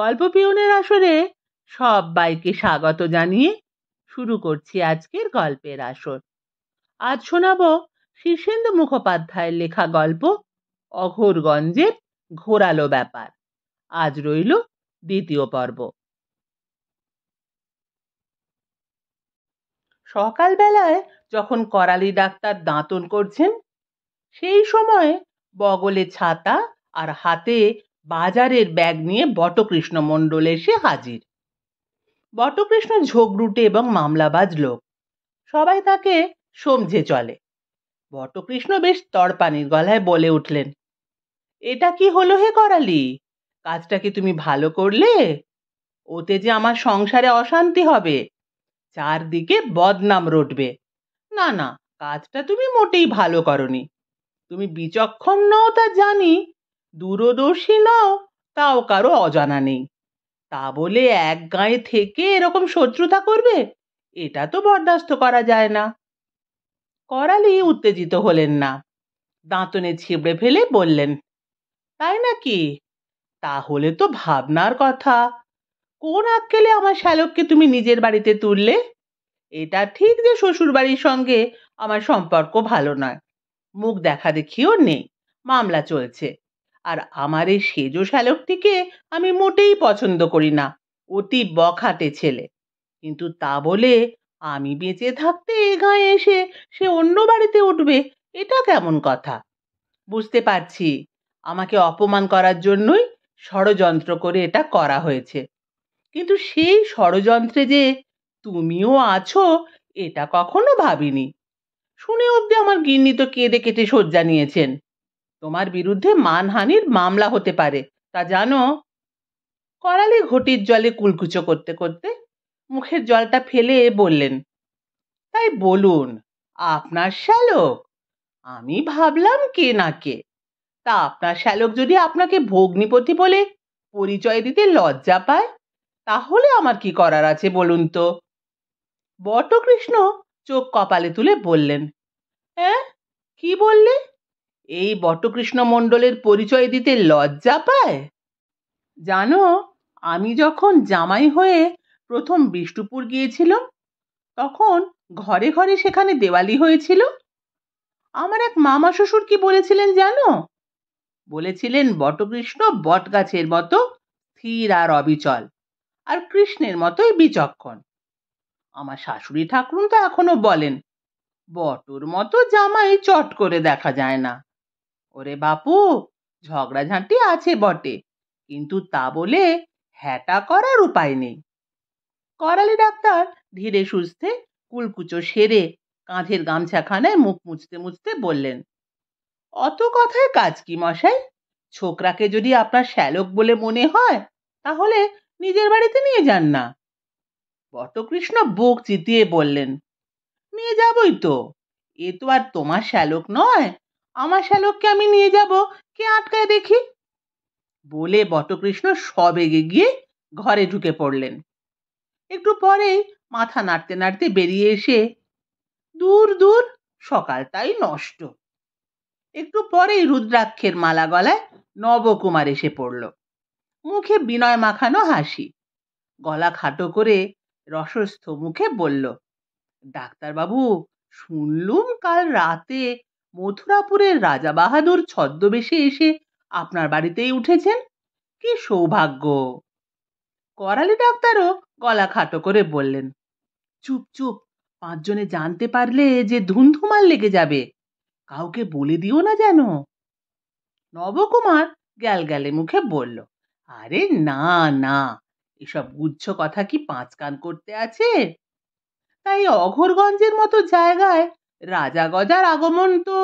গল্প পিউনের আসরে সবাইকে স্বাগত জানিয়ে শুরু করছি আজকের গল্পের আসর আজ শোনাব শীর্ষেন্দু মুখোপাধ্যায়ের লেখা গল্প অঘোরগঞ্জের ঘোরালো ব্যাপার আজ রইল দ্বিতীয় পর্ব সকালবেলায় যখন করালি ডাক্তার দাঁতন করছেন সেই সময় বগলে ছাতা আর হাতে বাজারের ব্যাগ নিয়ে বটকৃষ্ণ মণ্ডলে এসে হাজির বটকৃষ্ণ ঝোগরুটে এবং মামলাবাজ লোক সবাই তাকে সমঝে চলে বটকৃষ্ণ বেশ তরপানির গলায় বলে উঠলেন এটা কি হলো হে করালি কাজটা কি তুমি ভালো করলে ওতে যে আমার সংসারে অশান্তি হবে চারদিকে বদনাম রটবে না না কাজটা তুমি মোটেই ভালো করনি তুমি বিচক্ষণ নও তা জানি দূরদর্শী নাও তাও কারো অজানা নেই তা বলে এক গাঁয়ে থেকে এরকম শত্রুতা করবে এটা তো বরদাস্ত করা যায় না করালি উত্তেজিত হলেন না দাঁতনে ছিবড়ে ফেলে বললেন তাই নাকি তাহলে তো ভাবনার কথা কোন আক্কেলে আমার শ্যালককে তুমি নিজের বাড়িতে তুললে এটা ঠিক যে শ্বশুর বাড়ির সঙ্গে আমার সম্পর্ক ভালো নয় মুখ দেখা দেখিও নেই মামলা চলছে আর আমার এই সেজো শ্যালকটিকে আমি মোটেই পছন্দ করি না অতি বখাটে ছেলে কিন্তু তা বলে আমি বেঁচে থাকতে এ গায়ে এসে সে অন্য বাড়িতে উঠবে এটা কেমন কথা বুঝতে পারছি আমাকে অপমান করার জন্যই ষড়যন্ত্র করে এটা করা হয়েছে কিন্তু সেই ষড়যন্ত্রে যে তুমিও আছো এটা কখনো ভাবিনি শুনে অব্দি আমার গিন্নি তো কেঁদে কেটে শয্যা নিয়েছেন তোমার বিরুদ্ধে মানহানির মামলা হতে পারে তা জানো করালে ঘটির জলে কুলকুচো করতে করতে মুখের জলটা ফেলে বললেন তাই বলুন আপনার শ্যালক আমি ভাবলাম কে না কে তা আপনার শ্যালক যদি আপনাকে ভগ্নিপতি বলে পরিচয় দিতে লজ্জা পায় তাহলে আমার কি করার আছে বলুন তো বটকৃষ্ণ চোখ কপালে তুলে বললেন হ্যাঁ কি বললে এই বটকৃষ্ণ মণ্ডলের পরিচয় দিতে লজ্জা পায় জানো আমি যখন জামাই হয়ে প্রথম বিষ্ণুপুর গিয়েছিলাম তখন ঘরে ঘরে সেখানে দেওয়ালি হয়েছিল আমার এক মামা শ্বশুর কি বলেছিলেন জানো বলেছিলেন বটকৃষ্ণ বটগাছের মতো স্থির আর অবিচল আর কৃষ্ণের মতোই বিচক্ষণ আমার শাশুড়ি ঠাকুরুন তো এখনো বলেন বটর মতো জামাই চট করে দেখা যায় না ওরে বাপু ঝগড়া ঝাঁটি আছে বটে কিন্তু তা বলে হ্যাটা করার উপায় নেই করালি ডাক্তার ধীরে সুস্থে কুলকুচো সেরে কাঁধের গামছাখানায় মুখ মুছতে মুছতে বললেন অত কথায় কাজ কি মশাই ছোকরাকে যদি আপনার শ্যালক বলে মনে হয় তাহলে নিজের বাড়িতে নিয়ে যান না বটকৃষ্ণ বুক চিতিয়ে বললেন নিয়ে যাবই তো এ তো আর তোমার শ্যালক নয় আমার শ্যালককে আমি নিয়ে যাব কে আটকায় দেখি বলে বটকৃষ্ণ সবেগে গিয়ে ঘরে ঢুকে পড়লেন একটু পরেই মাথা নাড়তে নাড়তে বেরিয়ে এসে দূর দূর সকালটাই নষ্ট একটু পরেই রুদ্রাক্ষের মালা গলায় নবকুমার এসে পড়ল মুখে বিনয় মাখানো হাসি গলা খাটো করে রসস্থ মুখে বলল ডাক্তারবাবু শুনলুম কাল রাতে মথুরাপুরের রাজা বাহাদুর ছদ্মবেশে এসে আপনার বাড়িতেই উঠেছেন কি সৌভাগ্য করালি ডাক্তারও গলা খাটো করে বললেন চুপ চুপ পাঁচজনে জানতে পারলে যে ধুমধুমার লেগে যাবে কাউকে বলে দিও না যেন নবকুমার গ্যালগ্যালে মুখে বলল আরে না না এসব গুচ্ছ কথা কি পাঁচ কান করতে আছে তাই অঘোরগঞ্জের মতো জায়গায় রাজা গজার আগমন তো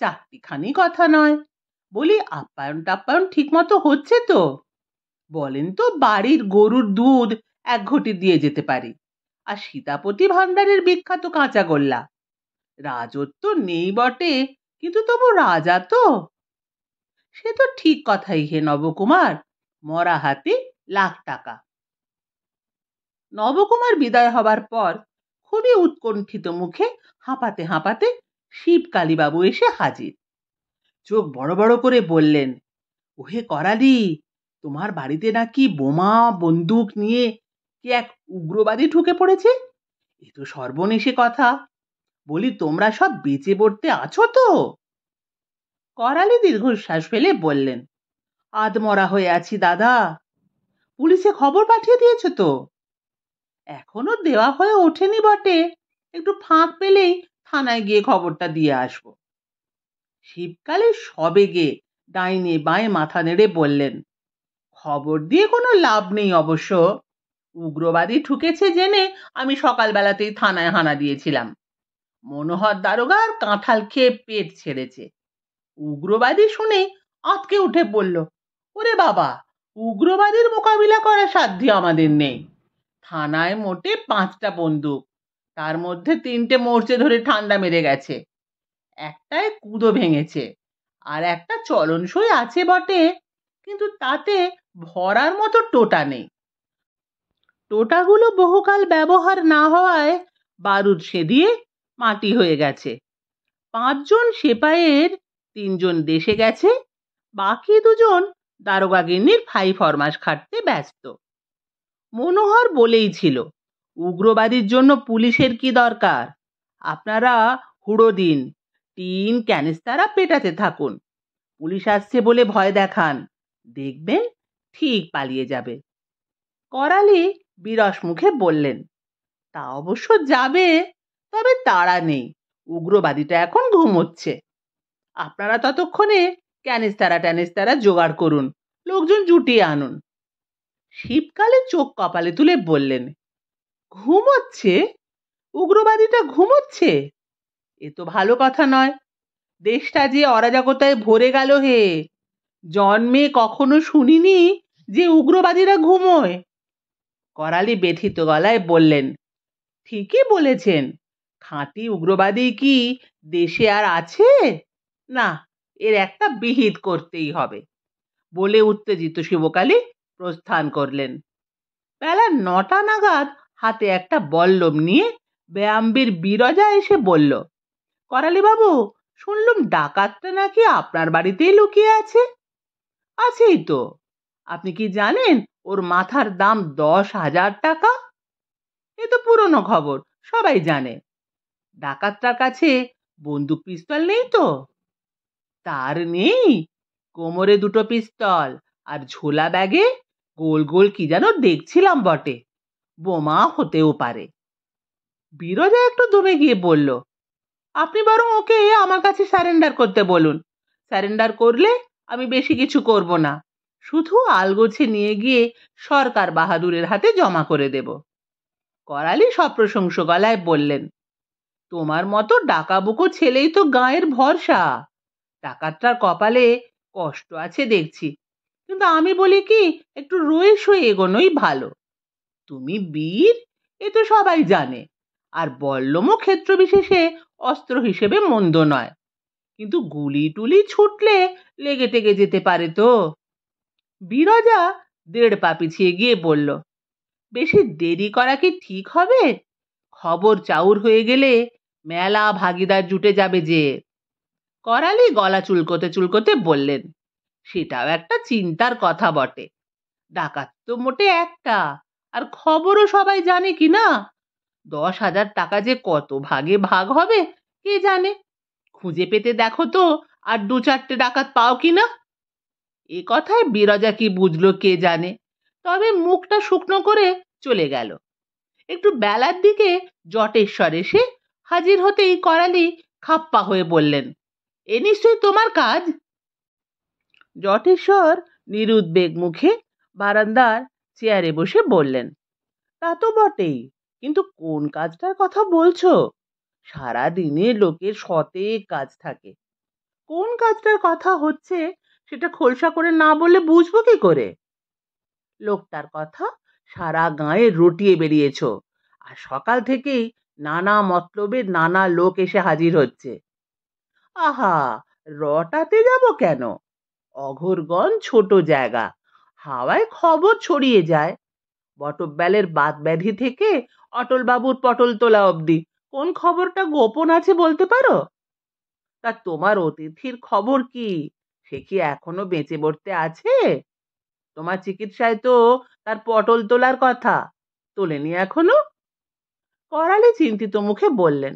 চারটিখানি কথা নয় বলি আপ্যায়ন টাপ্যায়ন ঠিক মতো হচ্ছে তো বলেন তো বাড়ির গরুর দুধ এক ঘটি দিয়ে যেতে পারি আর সীতাপতি ভাণ্ডারের বিখ্যাত কাঁচা গোল্লা রাজত্ব নেই বটে কিন্তু তবু রাজা তো সে তো ঠিক কথাই হে নবকুমার মরা হাতে লাখ টাকা নবকুমার বিদায় হবার পর খুবই উৎকণ্ঠিত মুখে হাঁপাতে হাঁপাতে শিব কালীবাবু এসে হাজির চোখ বড় বড় করে বললেন ওহে করালি তোমার বাড়িতে নাকি বোমা বন্দুক নিয়ে কি এক উগ্রবাদী ঢুকে পড়েছে এ তো সর্বনেশে কথা বলি তোমরা সব বেঁচে পড়তে আছো তো করালি দীর্ঘশ্বাস ফেলে বললেন আদমরা হয়ে আছি দাদা পুলিশে খবর পাঠিয়ে দিয়েছো তো এখনো দেওয়া হয়ে ওঠেনি বটে একটু ফাঁক পেলেই থানায় গিয়ে খবরটা দিয়ে আসব শিবকালে সবেগে ডাইনে বাঁয়ে মাথা নেড়ে বললেন খবর দিয়ে কোনো লাভ নেই অবশ্য উগ্রবাদী ঠুকেছে জেনে আমি সকালবেলাতেই থানায় হানা দিয়েছিলাম মনোহর দারোগা আর কাঁঠাল খেয়ে পেট ছেড়েছে উগ্রবাদী শুনে আঁতকে উঠে পড়ল ওরে বাবা উগ্রবাদীর মোকাবিলা করার সাধ্য আমাদের নেই থানায় মোটে পাঁচটা বন্দুক তার মধ্যে তিনটে মোর্চে ধরে ঠান্ডা মেরে গেছে একটায় কুদো ভেঙেছে আর একটা চলনসই আছে বটে কিন্তু তাতে ভরার মতো টোটা নেই টোটাগুলো বহুকাল ব্যবহার না হওয়ায় বারুদ সেদিয়ে মাটি হয়ে গেছে পাঁচজন সেপাইয়ের তিনজন দেশে গেছে বাকি দুজন দারোগাগিন্নির ফাই ফরমাস খাটতে ব্যস্ত মনোহর বলেই ছিল উগ্রবাদীর জন্য পুলিশের কি দরকার আপনারা হুড়ো দিন টিন ক্যানিস্তারা পেটাতে থাকুন পুলিশ আসছে বলে ভয় দেখান দেখবেন ঠিক পালিয়ে যাবে করালি বিরস মুখে বললেন তা অবশ্য যাবে তবে তাড়া নেই উগ্রবাদীটা এখন ঘুমোচ্ছে আপনারা ততক্ষণে ক্যানিস্তারা ট্যানিস্তারা জোগাড় করুন লোকজন জুটিয়ে আনুন শিবকালে চোখ কপালে তুলে বললেন ঘুমোচ্ছে উগ্রবাদীটা ঘুমোচ্ছে এ তো ভালো কথা নয় দেশটা যে অরাজকতায় ভরে গেল হে জন্মে কখনো শুনিনি যে উগ্রবাদীরা ঘুমোয় করালি ব্যথিত গলায় বললেন ঠিকই বলেছেন খাঁটি উগ্রবাদী কি দেশে আর আছে না এর একটা বিহিত করতেই হবে বলে উত্তেজিত শিবকালী প্রস্থান করলেন বেলা নটা নাগাদ হাতে একটা বল্লম নিয়ে ব্যায়ামবীর বিরজা এসে বলল করালিবাবু শুনলুম ডাকাতটা নাকি আপনার বাড়িতেই লুকিয়ে আছে আছেই তো আপনি কি জানেন ওর মাথার দাম দশ হাজার টাকা এ তো পুরনো খবর সবাই জানে ডাকাতটার কাছে বন্দুক পিস্তল নেই তো তার নেই কোমরে দুটো পিস্তল আর ঝোলা ব্যাগে গোল গোল কি যেন দেখছিলাম বটে বোমা হতেও পারে বিরজা একটু দমে গিয়ে বলল আপনি বরং ওকে আমার কাছে স্যারেন্ডার করতে বলুন স্যারেন্ডার করলে আমি বেশি কিছু করব না শুধু আলগোছে নিয়ে গিয়ে সরকার বাহাদুরের হাতে জমা করে দেব করালি সপ্রশংস গলায় বললেন তোমার মতো ডাকাবুকো ছেলেই তো গায়ের ভরসা ডাকাতটার কপালে কষ্ট আছে দেখছি কিন্তু আমি বলি কি একটু রয়ে সয়ে এগোনোই ভালো তুমি বীর এ তো সবাই জানে আর বল্লমও ক্ষেত্র বিশেষে অস্ত্র হিসেবে মন্দ নয় কিন্তু গুলি টুলি ছুটলে লেগে টেগে যেতে পারে তো বিরজা দেড় পা পিছিয়ে গিয়ে বলল বেশি দেরি করা কি ঠিক হবে খবর চাউর হয়ে গেলে মেলা ভাগিদার জুটে যাবে যে করালি গলা চুলকোতে চুলকোতে বললেন সেটাও একটা চিন্তার কথা বটে ডাকাত তো মোটে একটা আর খবরও সবাই জানে কি না দশ হাজার টাকা যে কত ভাগে ভাগ হবে কে জানে খুঁজে পেতে দেখো তো আর দু চারটে ডাকাত পাও কি না এ কথায় বিরজা কি বুঝলো কে জানে তবে মুখটা শুকনো করে চলে গেল একটু বেলার দিকে জটেশ্বর এসে হাজির হতেই করালি খাপ্পা হয়ে বললেন এ নিশ্চয়ই তোমার কাজ জটেশ্বর নিরুদ্বেগ মুখে বারান্দার চেয়ারে বসে বললেন তা তো বটেই কিন্তু কোন কাজটার কথা বলছো সারা দিনে লোকের সতেক কাজ থাকে কোন কাজটার কথা হচ্ছে সেটা খোলসা করে না বলে বুঝবো কি করে লোকটার কথা সারা গায়ে রটিয়ে বেরিয়েছ আর সকাল থেকেই নানা মতলবে নানা লোক এসে হাজির হচ্ছে আহা রটাতে যাব কেন অঘোরগণ ছোট জায়গা হাওয়ায় খবর ছড়িয়ে যায় বটব্যালের বাত ব্যাধি থেকে অটলবাবুর পটল তোলা অবধি কোন খবরটা গোপন আছে বলতে পারো তা তোমার অতিথির খবর কি সে কি এখনো বেঁচে পড়তে আছে তোমার চিকিৎসায় তো তার পটল তোলার কথা তোলেনি এখনো করালি চিন্তিত মুখে বললেন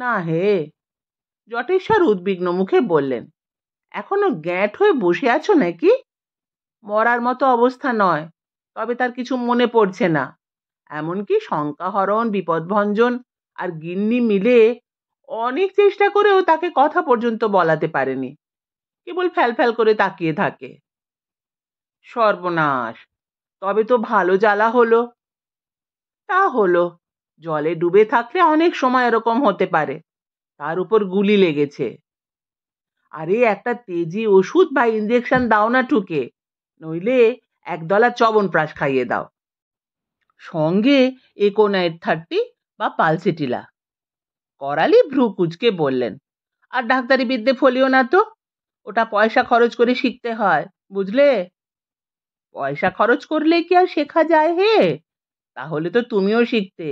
না হে জটেশ্বর উদ্বিগ্ন মুখে বললেন এখনো গ্যাঁট হয়ে বসে আছো নাকি মরার মতো অবস্থা নয় তবে তার কিছু মনে পড়ছে না এমনকি শঙ্কাহরণ বিপদভঞ্জন আর গিন্নি মিলে অনেক চেষ্টা করেও তাকে কথা পর্যন্ত বলাতে পারেনি কেবল ফ্যালফ্যাল করে তাকিয়ে থাকে সর্বনাশ তবে তো ভালো জ্বালা হলো তা হলো জলে ডুবে থাকলে অনেক সময় এরকম হতে পারে তার উপর গুলি লেগেছে আরে একটা তেজি ওষুধ বা ইঞ্জেকশন দাও না ঠুকে নইলে একদলা চবনপ্রাশ খাইয়ে দাও সঙ্গে একোনাইট থার্টি বা পালসিটিলা করালি ভ্রু কুচকে বললেন আর ডাক্তারি বিদ্যে ফলিও না তো ওটা পয়সা খরচ করে শিখতে হয় বুঝলে পয়সা খরচ করলে কি আর শেখা যায় হে তাহলে তো তুমিও শিখতে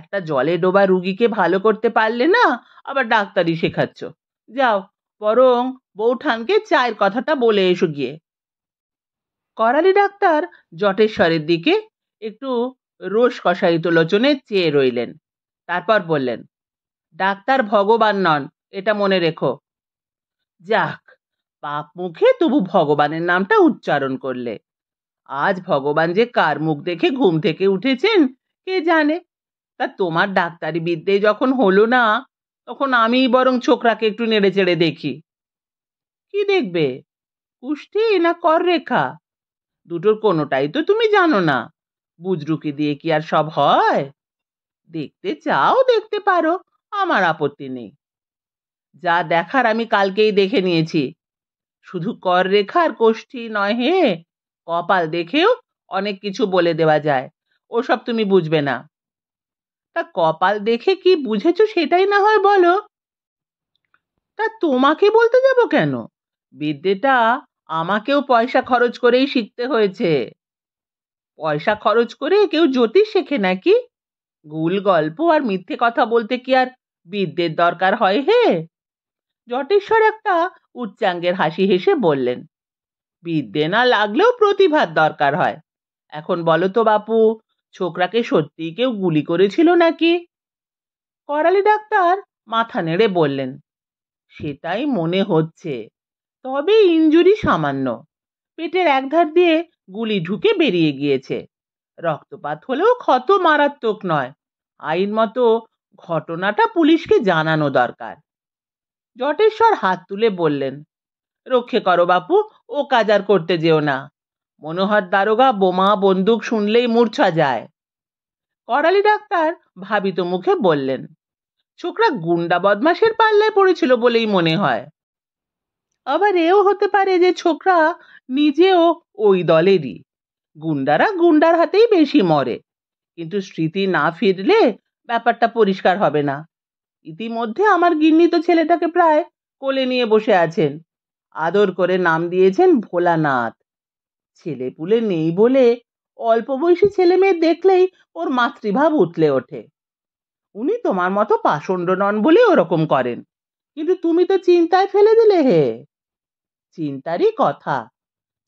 একটা জলে ডোবা রুগীকে ভালো করতে পারলে না আবার ডাক্তারি শেখাচ্ছ যাও বরং বৌঠানকে চায়ের কথাটা বলে এসো গিয়ে করালি ডাক্তার জটেশ্বরের দিকে একটু রোষ কষায়িত লোচনে চেয়ে রইলেন তারপর বললেন ডাক্তার ভগবান নন এটা মনে রেখো যাক পাপ মুখে তবু ভগবানের নামটা উচ্চারণ করলে আজ ভগবান যে কার মুখ দেখে ঘুম থেকে উঠেছেন কে জানে তা তোমার ডাক্তারি বিদ্যে যখন হলো না তখন আমিই বরং ছোকরাকে একটু নেড়ে চেড়ে দেখি কি দেখবে কুষ্টি না কর রেখা দুটোর কোনোটাই তো তুমি জানো না বুজরুকি দিয়ে কি আর সব হয় দেখতে চাও দেখতে পারো আমার আপত্তি নেই যা দেখার আমি কালকেই দেখে নিয়েছি শুধু কর রেখার কোষ্ঠী নয় হে কপাল দেখেও অনেক কিছু বলে দেওয়া যায় ওসব তুমি বুঝবে না তা কপাল দেখে কি বুঝেছ সেটাই না হয় বলো তা তোমাকে বলতে যাব কেন বিদ্যেটা আমাকেও পয়সা খরচ করেই শিখতে হয়েছে পয়সা খরচ করে কেউ জ্যোতিষ শেখে নাকি গুল গল্প আর মিথ্যে কথা বলতে কি আর বিদ্যের দরকার হয় হে জটেশ্বর একটা উচ্চাঙ্গের হাসি হেসে বললেন বিদ্যে না লাগলেও প্রতিভার দরকার হয় এখন বলো তো বাপু ছোকরাকে সত্যিই কেউ গুলি করেছিল নাকি করালি ডাক্তার মাথা নেড়ে বললেন সেটাই মনে হচ্ছে তবে ইঞ্জুরি সামান্য পেটের একধার দিয়ে গুলি ঢুকে বেরিয়ে গিয়েছে রক্তপাত হলেও ক্ষত মারাত্মক নয় আইন মতো ঘটনাটা পুলিশকে জানানো দরকার জটেশ্বর হাত তুলে বললেন রক্ষে করো বাপু ও কাজ আর করতে যেও না মনোহর দারোগা বোমা বন্দুক শুনলেই মূর্ছা যায় করালি ডাক্তার ভাবিত মুখে বললেন ছোকরা গুন্ডা বদমাসের পাল্লায় পড়েছিল বলেই মনে হয় আবার এও হতে পারে যে ছোকরা নিজেও ওই দলেরই গুন্ডারা গুন্ডার হাতেই বেশি মরে কিন্তু স্মৃতি না ফিরলে ব্যাপারটা পরিষ্কার হবে না ইতিমধ্যে আমার গিন্নিত ছেলেটাকে প্রায় কোলে নিয়ে বসে আছেন আদর করে নাম দিয়েছেন ভোলানাথ ছেলেপুলে নেই বলে অল্প বয়সী ছেলে মেয়ে দেখলেই ওর মাতৃভাব উতলে ওঠে উনি তোমার মতো পাষণ্ড নন বলে ওরকম করেন কিন্তু তুমি তো চিন্তায় ফেলে দিলে হে চিন্তারই কথা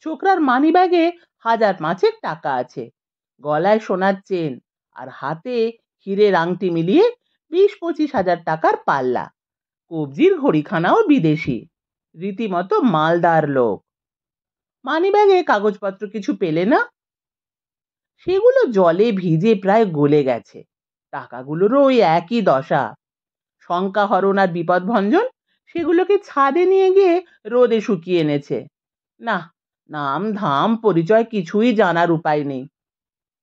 ছোকরার মানি ব্যাগে হাজার পাঁচেক টাকা আছে গলায় সোনার চেন আর হাতে হিরের আংটি মিলিয়ে বিশ পঁচিশ হাজার টাকার পাল্লা কবজির ঘড়িখানাও বিদেশি রীতিমতো মালদার লোক মানিব্যাগে কাগজপত্র কিছু পেলে না সেগুলো জলে ভিজে প্রায় গলে গেছে টাকাগুলোরও ওই একই দশা শঙ্কাহরণ আর বিপদভঞ্জন সেগুলোকে ছাদে নিয়ে গিয়ে রোদে শুকিয়ে এনেছে না নাম ধাম পরিচয় কিছুই জানার উপায় নেই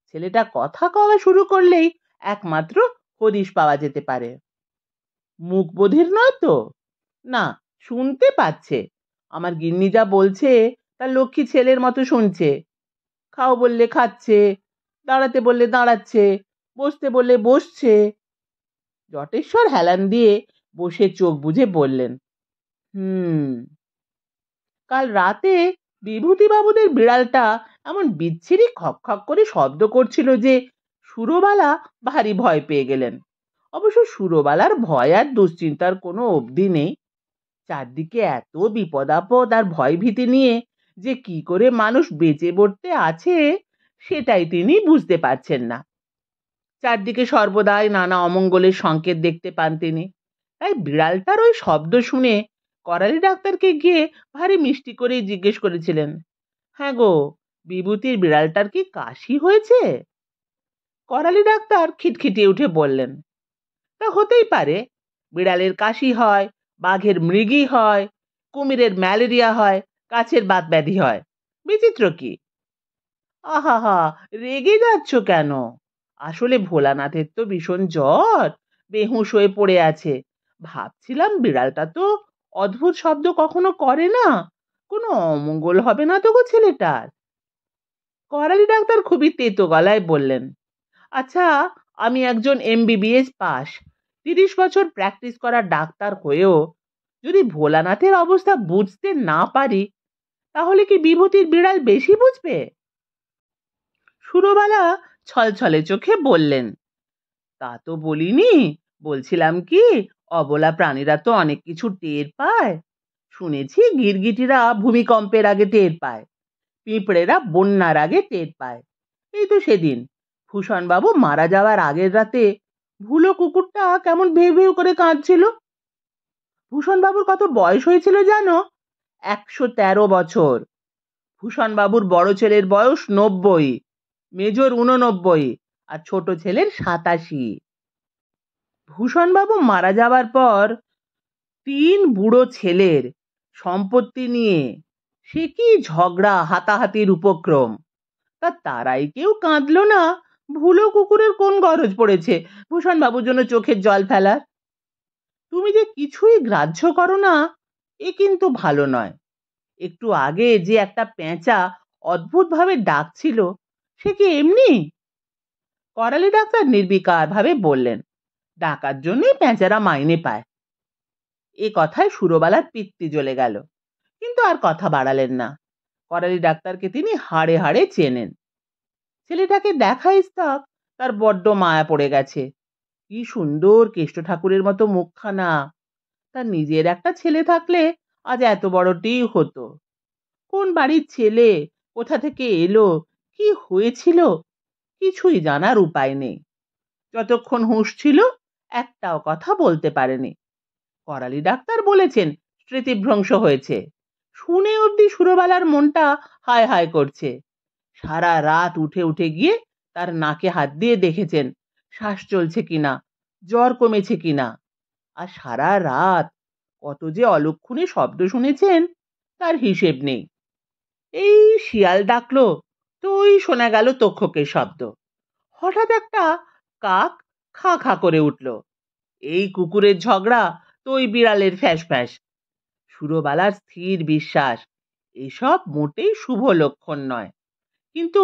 ছেলেটা কথা কওয়া শুরু করলেই একমাত্র হদিশ পাওয়া যেতে পারে মুখ বধির নয় তো না শুনতে পাচ্ছে আমার গিন্নি যা বলছে তার লক্ষ্মী ছেলের মতো শুনছে খাও বললে খাচ্ছে দাঁড়াতে বললে দাঁড়াচ্ছে বসতে বললে বসছে জটেশ্বর হেলান দিয়ে বসে চোখ বুঝে বললেন হুম কাল রাতে বিভূতিবাবুদের বিড়ালটা এমন বিচ্ছিরি খকখক করে শব্দ করছিল যে সুরবালা ভারী ভয় পেয়ে গেলেন অবশ্য সুরবালার ভয় আর দুশ্চিন্তার কোনো অবধি নেই চারদিকে এত বিপদাপদ আর ভয় ভীতি নিয়ে যে কি করে মানুষ বেঁচে পড়তে আছে সেটাই তিনি বুঝতে পারছেন না চারদিকে সর্বদাই নানা অমঙ্গলের সংকেত দেখতে পান তিনি তাই বিড়ালটার ওই শব্দ শুনে করালি ডাক্তারকে গিয়ে ভারী মিষ্টি করেই জিজ্ঞেস করেছিলেন হ্যাঁ গো বিভূতির বিড়ালটার কি কাশি হয়েছে করালি ডাক্তার খিটখিটিয়ে উঠে বললেন তা হতেই পারে বিড়ালের কাশি হয় বাঘের মৃগী হয় কুমিরের ম্যালেরিয়া হয় কাছের বাত ব্যাধি হয় বিচিত্র কি আহাহা রেগে যাচ্ছ কেন আসলে ভোলানাথের তো ভীষণ জ্বর বেহুঁশ হয়ে পড়ে আছে ভাবছিলাম বিড়ালটা তো অদ্ভুত শব্দ কখনো করে না কোনো অমঙ্গল হবে না তো গো ছেলেটার করালি ডাক্তার খুবই তেতো গলায় বললেন আচ্ছা আমি একজন এমবিবিএস পাস তিরিশ বছর প্র্যাকটিস করা ডাক্তার হয়েও যদি ভোলানাথের অবস্থা বুঝতে না পারি তাহলে কি বিভূতির বিড়াল বেশি বুঝবে সুরবালা ছলছলে চোখে বললেন তা তো বলিনি বলছিলাম কি অবলা প্রাণীরা তো অনেক কিছু টের পায় শুনেছি গিরগিটিরা ভূমিকম্পের আগে টের পায় পিঁপড়েরা বন্যার আগে টের পায় এই তো সেদিন ভূষণবাবু মারা যাওয়ার আগের রাতে ভুলো কুকুরটা কেমন ভেউ ভেউ করে কাঁদছিল ভূষণবাবুর কত বয়স হয়েছিল জানো একশো তেরো বছর ভূষণবাবুর বড় ছেলের বয়স নব্বই মেজর উননব্বই আর ছোট ছেলের সাতাশি ভূষণবাবু মারা যাবার পর তিন বুড়ো ছেলের সম্পত্তি নিয়ে সে কি ঝগড়া হাতাহাতির উপক্রম তা তারাই কেউ কাঁদল না ভুলো কুকুরের কোন গরজ পড়েছে ভূষণবাবুর জন্য চোখের জল ফেলার তুমি যে কিছুই গ্রাহ্য করো না এ কিন্তু ভালো নয় একটু আগে যে একটা পেঁচা অদ্ভুতভাবে ডাকছিল সে কি এমনি করালি ডাক্তার নির্বিকারভাবে বললেন ডাকার জন্যই পেঁচারা মাইনে পায় এ কথায় সুরবালার পিত্তি জ্বলে গেল কিন্তু আর কথা বাড়ালেন না করালি ডাক্তারকে তিনি হাড়ে হাড়ে চেনেন ছেলেটাকে দেখা ইস্তাক তার বড্ড মায়া পড়ে গেছে কি সুন্দর কেষ্ট ঠাকুরের মতো মুখখানা তার নিজের একটা ছেলে থাকলে আজ এত বড়টি হতো কোন বাড়ির ছেলে কোথা থেকে এলো কি হয়েছিল কিছুই জানার উপায় নেই যতক্ষণ হুঁশ ছিল একটাও কথা বলতে পারেনি করালি ডাক্তার বলেছেন স্মৃতিভ্রংশ হয়েছে শুনে অবধি সুরবালার মনটা হায় হায় করছে সারা রাত উঠে উঠে গিয়ে তার নাকে হাত দিয়ে দেখেছেন শ্বাস চলছে কিনা জ্বর কমেছে কিনা আর সারা রাত কত যে অলক্ষণে শব্দ শুনেছেন তার হিসেব নেই এই শিয়াল ডাকলো তো শোনা গেল তক্ষকের শব্দ হঠাৎ একটা কাক খা খা করে উঠল এই কুকুরের ঝগড়া তো বিড়ালের ফ্যাস ফ্যাস সুরবালার স্থির বিশ্বাস এসব মোটেই শুভ লক্ষণ নয় কিন্তু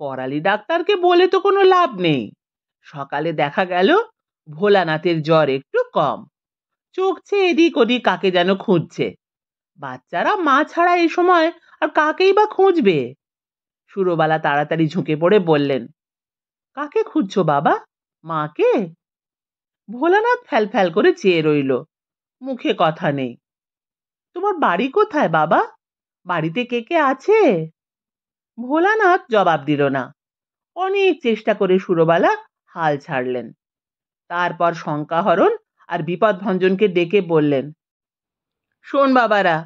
করালি ডাক্তারকে বলে তো কোনো লাভ নেই সকালে দেখা গেল ভোলানাথের জ্বর একটু কম চোখছে এদিক ওদিক কাকে যেন খুঁজছে বাচ্চারা মা ছাড়া এই সময় আর কাকেই বা খুঁজবে সুরবালা তাড়াতাড়ি ঝুঁকে পড়ে বললেন কাকে খুঁজছো বাবা মাকে ভোলানাথ ফ্যাল ফ্যাল করে চেয়ে রইল মুখে কথা নেই তোমার বাড়ি কোথায় বাবা বাড়িতে কে কে আছে ভোলানাথ জবাব দিল না অনেক চেষ্টা করে সুরবালা হাল ছাড়লেন তারপর শঙ্কাহরণ আর বিপদভঞ্জনকে ডেকে বললেন শোন বাবারা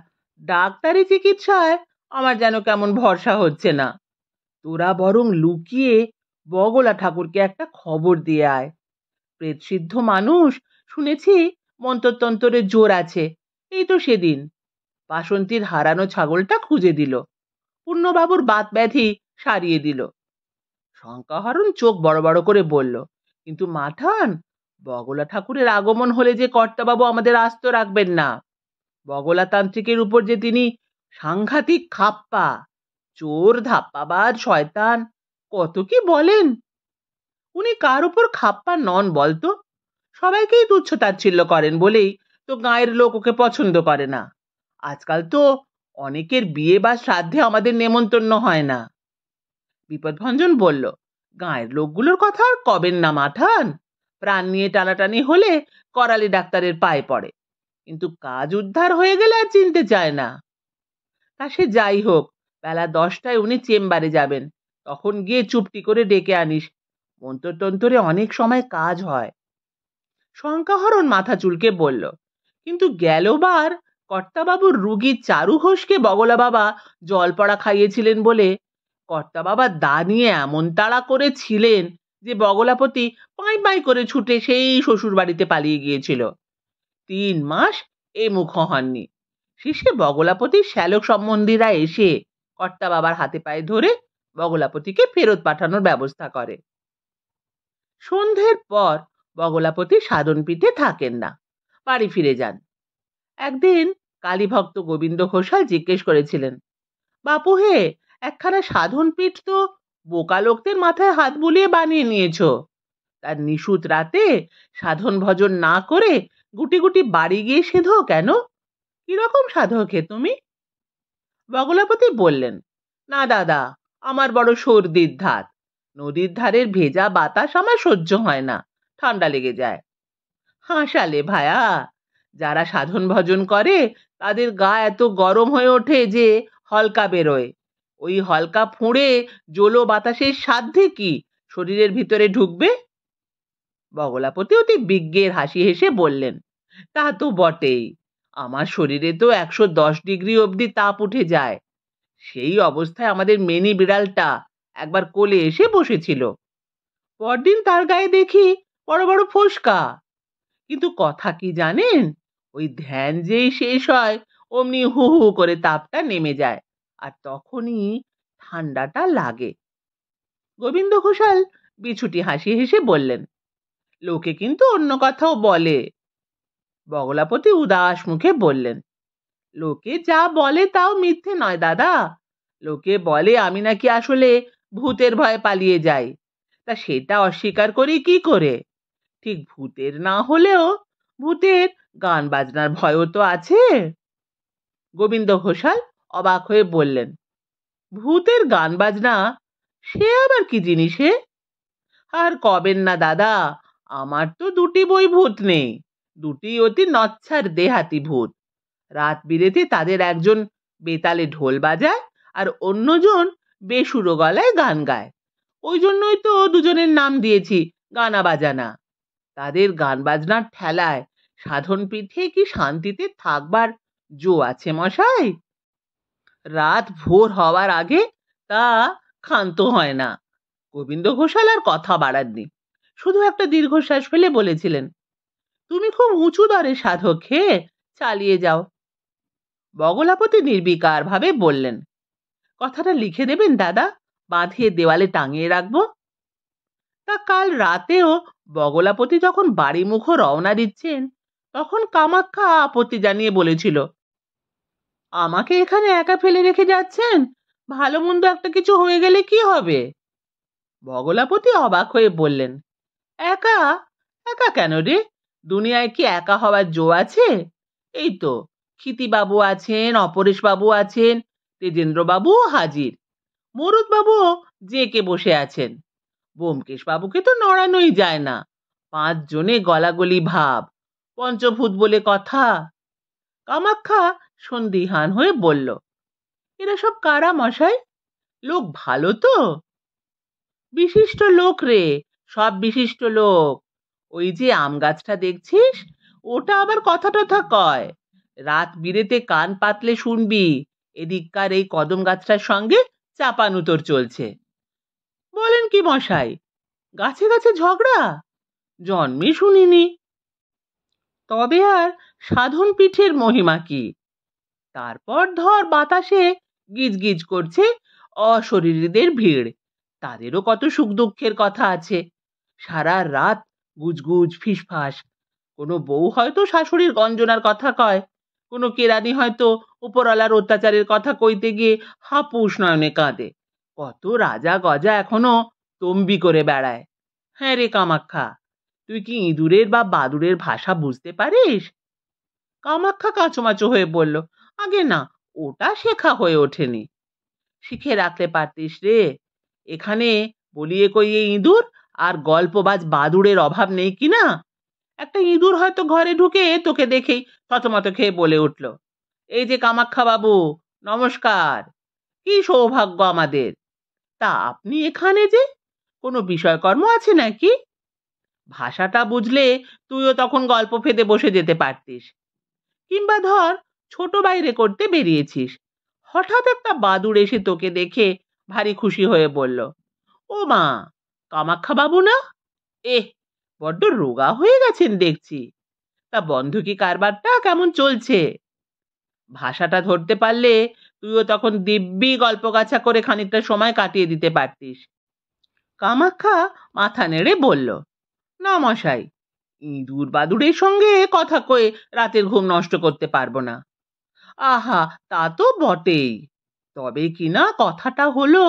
ডাক্তারি চিকিৎসায় আমার যেন কেমন ভরসা হচ্ছে না তোরা বরং লুকিয়ে বগলা ঠাকুরকে একটা খবর দিয়ে আয় প্রেতসিদ্ধ মানুষ শুনেছি মন্ত্রতন্ত্রের জোর আছে এই তো সেদিন বাসন্তীর হারানো ছাগলটা খুঁজে দিল পূর্ণবাবুর বাত ব্যাধি সারিয়ে দিল শঙ্কাহরণ চোখ বড় বড় করে বলল কিন্তু মাঠান বগলা ঠাকুরের আগমন হলে যে কর্তাবাবু আমাদের আস্ত রাখবেন না বগলা তান্ত্রিকের উপর যে তিনি সাংঘাতিক খাপ্পা চোর ধাপ্পাবাদ শয়তান কত কি বলেন উনি কার উপর খাপ্পা নন বলতো সবাইকেই তুচ্ছ তাচ্ছিল্য করেন বলেই তো গাঁয়ের লোক ওকে পছন্দ করে না আজকাল তো অনেকের বিয়ে বা শ্রাদ্ধে আমাদের নেমন্তন্ন হয় না বিপদভঞ্জন বলল গাঁয়ের লোকগুলোর কথা আর কবেন না মাথান প্রাণ নিয়ে টানাটানি হলে করালি ডাক্তারের পায়ে পড়ে কিন্তু কাজ উদ্ধার হয়ে গেলে আর চিনতে চায় না তা সে যাই হোক বেলা দশটায় উনি চেম্বারে যাবেন তখন গিয়ে চুপটি করে ডেকে আনিস মন্তর তন্তরে অনেক সময় কাজ হয় শঙ্কাহরণ মাথা চুলকে বলল কিন্তু গেলবার কর্তাবাবুর রুগী চারু ঘোষকে বগলা বাবা জল পড়া খাইয়েছিলেন বলে কর্তা বাবা দা নিয়ে এমন তাড়া করেছিলেন যে বগলাপতি পাই পাই করে ছুটে সেই শ্বশুর বাড়িতে পালিয়ে গিয়েছিল তিন মাস এ মুখ হননি শেষে বগলাপতির শ্যালক সম্বন্ধীরা এসে কর্তা বাবার হাতে পায়ে ধরে বগলাপতিকে ফেরত পাঠানোর ব্যবস্থা করে সন্ধ্যের পর বগলাপতি সাধনপীঠে থাকেন না বাড়ি ফিরে যান একদিন কালীভক্ত গোবিন্দ ঘোষাল জিজ্ঞেস করেছিলেন বাপু হে একখানা সাধনপীঠ তো বোকা লোকদের মাথায় হাত বুলিয়ে বানিয়ে নিয়েছ তার নিশুত রাতে সাধন ভজন না করে গুটি গুটি বাড়ি গিয়ে সেধো কেন কিরকম সাধকে তুমি বগলাপতি বললেন না দাদা আমার বড় সর্দির ধাত নদীর ধারের ভেজা বাতাস আমার সহ্য হয় না ঠান্ডা লেগে যায় হাসালে ভায়া যারা সাধন ভজন করে তাদের গা এত গরম হয়ে ওঠে যে হলকা বেরোয় ওই হালকা ফোঁড়ে জোলো বাতাসের সাধ্যে কি শরীরের ভিতরে ঢুকবে বগলাপতি অতি বিজ্ঞের হাসি হেসে বললেন তা তো বটেই আমার শরীরে তো একশো দশ ডিগ্রি অবধি তাপ উঠে যায় সেই অবস্থায় আমাদের মেনি বিড়ালটা একবার কোলে এসে বসেছিল পরদিন তার গায়ে দেখি বড় বড় ফোসকা কিন্তু কথা কি জানেন ওই ধ্যান যেই শেষ হয় অমনি হু হু করে তাপটা নেমে যায় আর তখনই ঠান্ডাটা লাগে গোবিন্দ ঘোষাল বিছুটি হাসি হেসে বললেন লোকে কিন্তু অন্য কথাও বলে বগলাপতি উদাস মুখে বললেন লোকে যা বলে তাও মিথ্যে নয় দাদা লোকে বলে আমি নাকি আসলে ভূতের ভয়ে পালিয়ে যাই তা সেটা অস্বীকার করি কি করে ঠিক ভূতের না হলেও ভূতের গান বাজনার ভয়ও তো আছে গোবিন্দ ঘোষাল অবাক হয়ে বললেন ভূতের গান বাজনা সে আবার কি জিনিস হে আর কবেন না দাদা আমার তো দুটি বই ভূত নেই দুটি অতি নচ্ছার দেহাতি ভূত রাত বিরেতে তাদের একজন বেতালে ঢোল বাজায় আর অন্যজন বেসুরো গলায় গান গায় ওই জন্যই তো দুজনের নাম দিয়েছি গানা বাজানা তাদের গান বাজনার ঠেলায় সাধন পিঠে কি শান্তিতে থাকবার জো আছে মশাই রাত ভোর হওয়ার আগে তা ক্ষান্ত হয় না গোবিন্দ ঘোষাল আর কথা বাড়াননি শুধু একটা দীর্ঘশ্বাস ফেলে বলেছিলেন তুমি খুব উঁচু দরে সাধক খেয়ে চালিয়ে যাও বগলাপতি নির্বিকারভাবে বললেন কথাটা লিখে দেবেন দাদা বাঁধিয়ে দেওয়ালে টাঙিয়ে রাখবো তা কাল রাতেও বগলাপতি যখন বাড়ি মুখো রওনা দিচ্ছেন তখন কামাক্ষা আপত্তি জানিয়ে বলেছিল আমাকে এখানে একা ফেলে রেখে যাচ্ছেন ভালো মন্দ একটা কিছু হয়ে গেলে কি হবে বগলাপতি অবাক হয়ে বললেন একা একা কেন রে দুনিয়ায় কি একা হওয়ার জো আছে এই তো ক্ষিতিবাবু আছেন অপরেশবাবু আছেন তেজেন্দ্রবাবুও হাজির মরুদবাবুও জেঁকে বসে আছেন বাবুকে তো নড়ানোই যায় না পাঁচজনে গলাগলি ভাব পঞ্চভূত বলে কথা কামাখ্যা সন্দিহান হয়ে বলল এরা সব কারা মশাই লোক ভালো তো বিশিষ্ট লোক রে সব বিশিষ্ট লোক ওই যে আম গাছটা দেখছিস ওটা আবার কথা টথা কয় রাত বিরেতে কান পাতলে শুনবি এদিককার এই কদম গাছটার সঙ্গে চাপানু চলছে বলেন কি মশাই গাছে গাছে ঝগড়া জন্মে শুনিনি তবে আর সাধন পিঠের মহিমা কি তারপর ধর বাতাসে গিজগিজ করছে অশরীরীদের ভিড় তাদেরও কত সুখ দুঃখের কথা আছে সারা রাত গুজগুজ ফিসফাস কোনো বউ হয়তো শাশুড়ির গঞ্জনার কথা কয় কোনো কেরানি হয়তো উপরওয়ালার অত্যাচারের কথা কইতে গিয়ে হাপুস নয়নে কাঁদে কত রাজা গজা এখনো তম্বি করে বেড়ায় হ্যাঁ রে কামাক্ষা তুই কি ইঁদুরের বা বাদুড়ের ভাষা বুঝতে পারিস কামাক্ষা কাঁচোমাচো হয়ে বলল আগে না ওটা শেখা হয়ে ওঠেনি শিখে রাখতে পারতিস রে এখানে বলিয়ে কইয়ে ইঁদুর আর গল্পবাজ বাদুড়ের অভাব নেই কি না একটা ইঁদুর হয়তো ঘরে ঢুকে তোকে দেখেই থতমত খেয়ে বলে উঠল এই যে কামাক্ষা বাবু নমস্কার কি সৌভাগ্য আমাদের তা আপনি এখানে যে কোনো বিষয়কর্ম আছে নাকি ভাষাটা বুঝলে তুইও তখন গল্প ফেঁদে বসে যেতে পারতিস কিংবা ধর ছোট বাইরে করতে বেরিয়েছিস হঠাৎ একটা বাদুর এসে তোকে দেখে ভারী খুশি হয়ে বলল ও মা কামাক্ষা বাবু না এ বড্ড রোগা হয়ে গেছেন দেখছি তা কি কারবারটা কেমন চলছে ভাষাটা ধরতে পারলে তুইও তখন দিব্যি গল্প গাছা করে খানিকটা সময় কাটিয়ে দিতে পারতিস কামাক্ষা মাথা নেড়ে বলল না মশাই ইঁদুর বাদুরের সঙ্গে কথা কয়ে রাতের ঘুম নষ্ট করতে পারবো না আহা তা তো বটেই তবে কিনা কথাটা হলো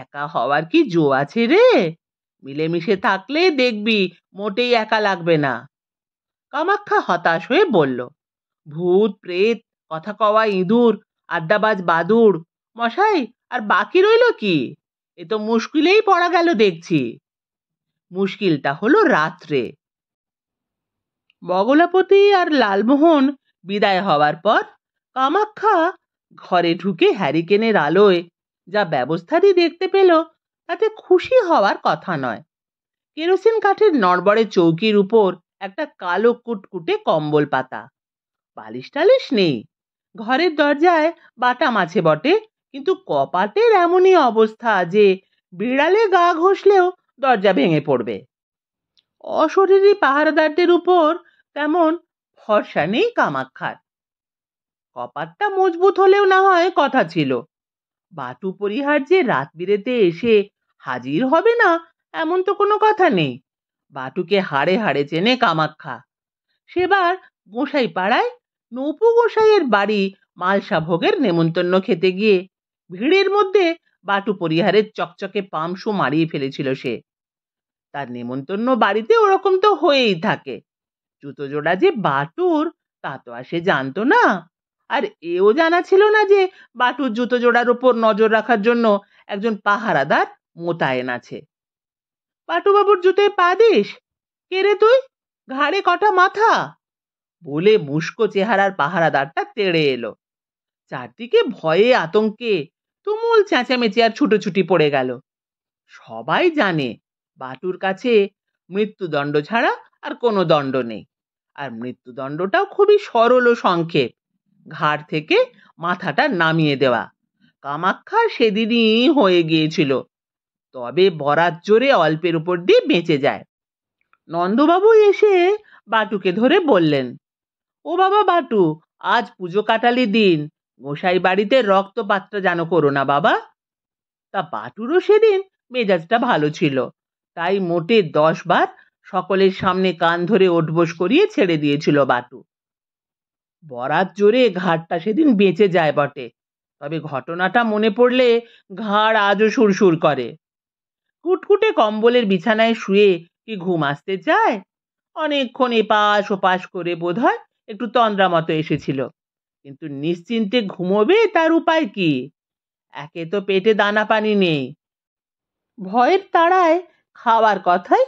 একা হওয়ার কি জো আছে রে মিলেমিশে থাকলে দেখবি মোটেই একা লাগবে না কামাখ্যা হতাশ হয়ে বলল ভূত প্রেত কথা কওয়া ইঁদুর আড্ডাবাজ বাদুড় মশাই আর বাকি রইল কি এ তো মুশকিলেই পড়া গেল দেখছি মুশকিলটা হলো রাত্রে বগলাপতি আর লালমোহন বিদায় হওয়ার পর কামাখ্যা ঘরে ঢুকে হ্যারিকেনের আলোয় যা ব্যবস্থাটি দেখতে পেল তাতে খুশি হওয়ার কথা নয় কেরোসিন কাঠের নড়বড়ে চৌকির উপর একটা কালো কুটকুটে কম্বল পাতা বালিশ টালিশ নেই ঘরের দরজায় বাটাম আছে বটে কিন্তু কপাটের এমনই অবস্থা যে বিড়ালে গা ঘষলেও দরজা ভেঙে পড়বে অশরীরী পাহারাদারদের উপর তেমন ফর্সা নেই কামাক্ষার কপাটটা মজবুত হলেও না হয় কথা ছিল বাটু পরিহার যে রাত বিরেতে এসে হাজির হবে না এমন তো কোনো কথা নেই বাটুকে হাড়ে হাড়ে চেনে কামাক্ষা সেবার গোসাই পাড়ায় নৌপু গোসাইয়ের বাড়ি মালসা ভোগের নেমন্তন্ন খেতে গিয়ে ভিড়ের মধ্যে বাটু পরিহারের চকচকে পামশু মারিয়ে ফেলেছিল সে তার নেমন্তন্ন বাড়িতে ওরকম তো হয়েই থাকে জুতো জোড়া যে বাটুর তা তো আর সে জানতো না আর এও জানা ছিল না যে বাটুর জুতো জোড়ার ওপর নজর রাখার জন্য একজন পাহারাদার মোতায়েন আছে বাটুবাবুর জুতোয় পা দিস কে রে তুই ঘাড়ে কটা মাথা বলে মুস্কো চেহারার পাহারাদারটা তেড়ে এলো চারদিকে ভয়ে আতঙ্কে তুমুল চেঁচামেচি আর ছুটোছুটি পড়ে গেল সবাই জানে বাটুর কাছে মৃত্যুদণ্ড ছাড়া আর কোনো দণ্ড নেই আর মৃত্যুদণ্ডটাও খুবই সরল ও সংক্ষেপ ঘাড় থেকে মাথাটা নামিয়ে দেওয়া কামাক্ষা সেদিনই হয়ে গিয়েছিল তবে বরাত জোরে অল্পের উপর দিয়ে বেঁচে যায় নন্দবাবু এসে বাটুকে ধরে বললেন ও বাবা বাটু আজ পুজো কাটালি দিন মশাই বাড়িতে রক্তপাতটা যেন করো না বাবা তা বাটুরও সেদিন মেজাজটা ভালো ছিল তাই মোটে দশ বার সকলের সামনে কান ধরে ওঠবোস করিয়ে ছেড়ে দিয়েছিল বাটু বরাত জোরে ঘাড়টা সেদিন বেঁচে যায় বটে তবে ঘটনাটা মনে পড়লে ঘাড় আজও সুরসুর করে কুটকুটে কম্বলের বিছানায় শুয়ে কি ঘুম আসতে চায় অনেকক্ষণ এপাশ ওপাশ করে বোধ হয় একটু তন্দ্রা মতো এসেছিল কিন্তু নিশ্চিন্তে ঘুমোবে তার উপায় কি একে তো পেটে দানা পানি নেই ভয়ের তাড়ায় খাওয়ার কথাই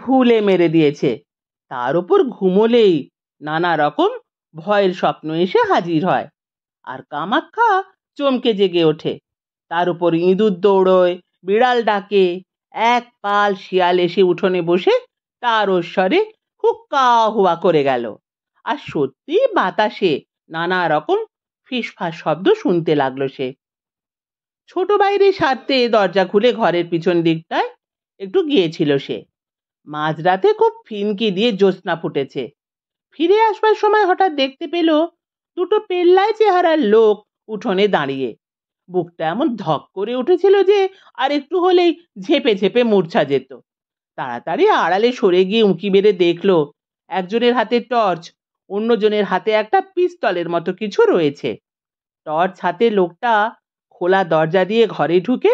ভুলে মেরে দিয়েছে তার উপর ঘুমোলেই নানা রকম ভয়ের স্বপ্ন এসে হাজির হয় আর কামাক্ষা চমকে জেগে ওঠে তার উপর ইঁদুর দৌড়োয় বিড়াল ডাকে এক পাল শিয়াল এসে উঠোনে বসে তার ঐশ্বরে হুক্কা হুয়া করে গেল আর সত্যি বাতাসে নানা রকম ফিসফাস শব্দ শুনতে লাগলো সে ছোট বাইরে সারতে দরজা খুলে ঘরের পিছন দিকটায় একটু গিয়েছিল সে মাঝরাতে খুব ফিনকি দিয়ে জ্যোৎস্না ফুটেছে ফিরে আসবার সময় হঠাৎ দেখতে পেল দুটো পেল্লায় চেহারার লোক উঠোনে দাঁড়িয়ে বুকটা এমন ধক করে উঠেছিল যে আর একটু হলেই ঝেপে ঝেপে মূর্ছা যেত তাড়াতাড়ি আড়ালে সরে গিয়ে উঁকি মেরে দেখল একজনের হাতে টর্চ অন্যজনের হাতে একটা পিস্তলের মতো কিছু রয়েছে টর্চ হাতে লোকটা খোলা দরজা দিয়ে ঘরে ঢুকে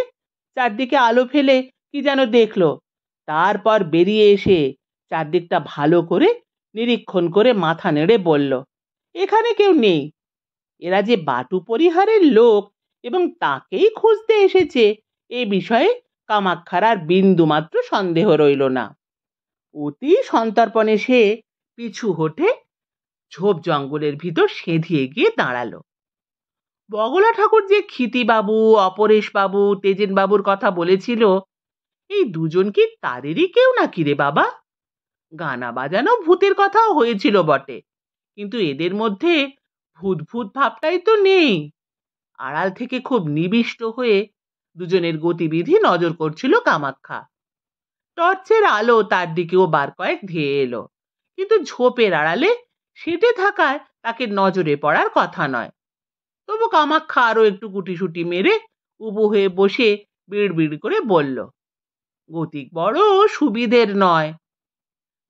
চারদিকে আলো ফেলে কি যেন দেখল তারপর বেরিয়ে এসে চারদিকটা ভালো করে নিরীক্ষণ করে মাথা নেড়ে বলল এখানে কেউ নেই এরা যে বাটু পরিহারের লোক এবং তাকেই খুঁজতে এসেছে এ বিষয়ে কামাক্ষার আর বিন্দুমাত্র সন্দেহ রইল না অতি সন্তর্পণে সে পিছু হটে ঝোপ জঙ্গলের ভিতর সেঁধিয়ে গিয়ে দাঁড়ালো বগলা ঠাকুর যে ক্ষিতিবাবু অপরেশবাবু তেজেনবাবুর কথা বলেছিল এই দুজন কি তাদেরই কেউ নাকি রে বাবা গানা বাজানো ভূতের কথাও হয়েছিল বটে কিন্তু এদের মধ্যে ভূত ভূত ভাবটাই তো নেই আড়াল থেকে খুব নিবিষ্ট হয়ে দুজনের গতিবিধি নজর করছিল কামাখ্যা টর্চের আলো তার দিকেও বার কয়েক ধেয়ে এলো কিন্তু ঝোপের আড়ালে সেটে থাকায় তাকে নজরে পড়ার কথা নয় তবু কামাখ্যা আরও একটু গুটিসুটি মেরে উবু হয়ে বসে বিড়বিড় করে বলল গতিক বড় সুবিধের নয়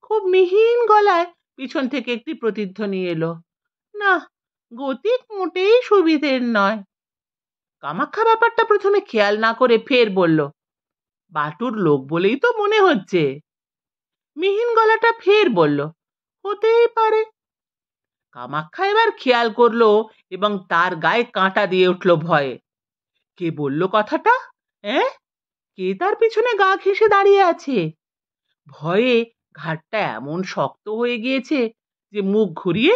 খুব মিহিন গলায় পিছন থেকে একটি প্রতিধ্বনি এলো না গতিক মোটেই সুবিধের নয় কামাখ্যা ব্যাপারটা প্রথমে খেয়াল না করে ফের বলল বাটুর লোক বলেই তো মনে হচ্ছে মিহিন গলাটা ফের বলল হতেই পারে কামাখ্যা এবার খেয়াল করলো এবং তার গায়ে কাঁটা দিয়ে উঠল ভয়ে কে বলল কথাটা হ্যাঁ কে তার পিছনে গা ঘেঁষে দাঁড়িয়ে আছে ভয়ে ঘাড়টা এমন শক্ত হয়ে গিয়েছে যে মুখ ঘুরিয়ে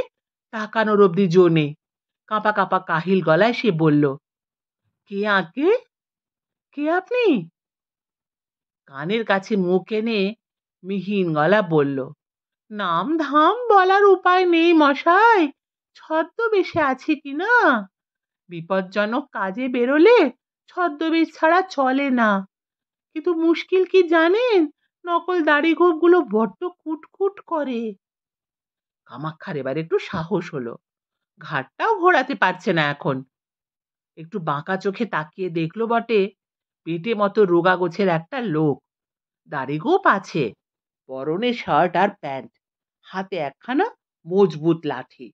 তাকানোর অবধি জো নেই কাঁপা কাঁপা কাহিল গলায় সে বলল কে আঁকে কে আপনি কানের কাছে মুখ এনে মিহিন গলা বলল নাম ধাম বলার উপায় নেই মশাই ছদ্মবেশে আছি কি না বিপজ্জনক কাজে বেরোলে ছদ্মবেশ ছাড়া চলে না কিন্তু মুশকিল কি জানেন নকল দাড়ি গোঁপগুলো বড্ড কুটকুট করে কামাক্ষার এবার একটু সাহস হলো ঘাটটাও ঘোরাতে পারছে না এখন একটু বাঁকা চোখে তাকিয়ে দেখলো বটে পেটে মতো রোগা গোছের একটা লোক দাড়ি গোপ আছে পরনে শার্ট আর প্যান্ট হাতে একখানা মজবুত লাঠি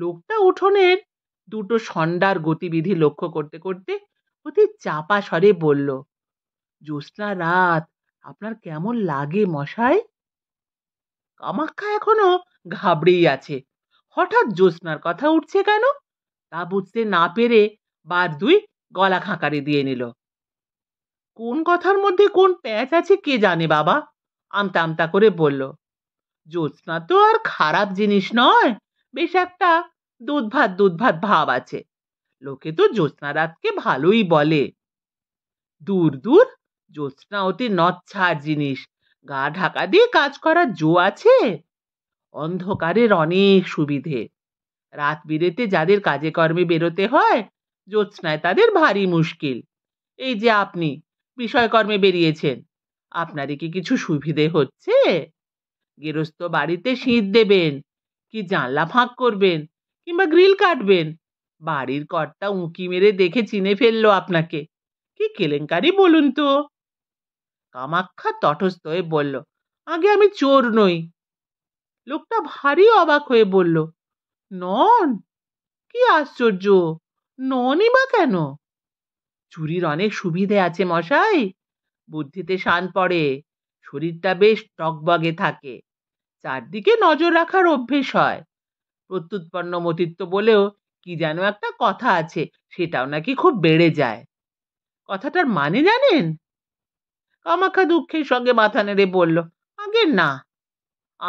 লোকটা উঠোনের দুটো সন্ডার গতিবিধি লক্ষ্য করতে করতে অতি চাপা স্বরে বলল জ্যোৎস্না রাত আপনার কেমন লাগে মশাই কামাক্ষা এখনো ঘাবড়েই আছে হঠাৎ জ্যোৎস্নার কথা উঠছে কেন তা বুঝতে না পেরে বার দুই গলা খাঁকারি দিয়ে নিল কোন কথার মধ্যে কোন প্যাঁচ আছে কে জানে বাবা আমতা আমতা করে বলল জ্যোৎস্না তো আর খারাপ জিনিস নয় বেশ একটা দুধ ভাত দুধ ভাত ভাব আছে লোকে তো জ্যোৎস্না রাতকে ভালোই বলে দূর দূর জ্যোৎস্না অতি নচ্ছা জিনিস গা ঢাকা দিয়ে কাজ করার জো আছে অন্ধকারের অনেক সুবিধে রাত বিরেতে যাদের কাজে কর্মে বেরোতে হয় জ্যোৎস্নায় তাদের ভারী মুশকিল এই যে আপনি বিষয়কর্মে বেরিয়েছেন আপনারই কি কিছু সুবিধে হচ্ছে গেরস্ত বাড়িতে শীত দেবেন কি জানলা ফাঁক করবেন কিংবা গ্রিল কাটবেন বাড়ির কর্তা উঁকি মেরে দেখে চিনে ফেললো আপনাকে কি কেলেঙ্কারি বলুন তো কামাক্ষা তটস্থ হয়ে বলল আগে আমি চোর নই লোকটা ভারী অবাক হয়ে বলল নন কি আশ্চর্য ননই বা কেন চুরির অনেক সুবিধে আছে মশাই বুদ্ধিতে শান পড়ে শরীরটা বেশ টকবগে থাকে চারদিকে নজর রাখার অভ্যেস হয় প্রত্যুৎপন্ন মতিত্ব বলেও কি যেন একটা কথা আছে সেটাও নাকি খুব বেড়ে যায় কথাটার মানে জানেন কামাখা দুঃখের সঙ্গে মাথা নেড়ে বলল আগে না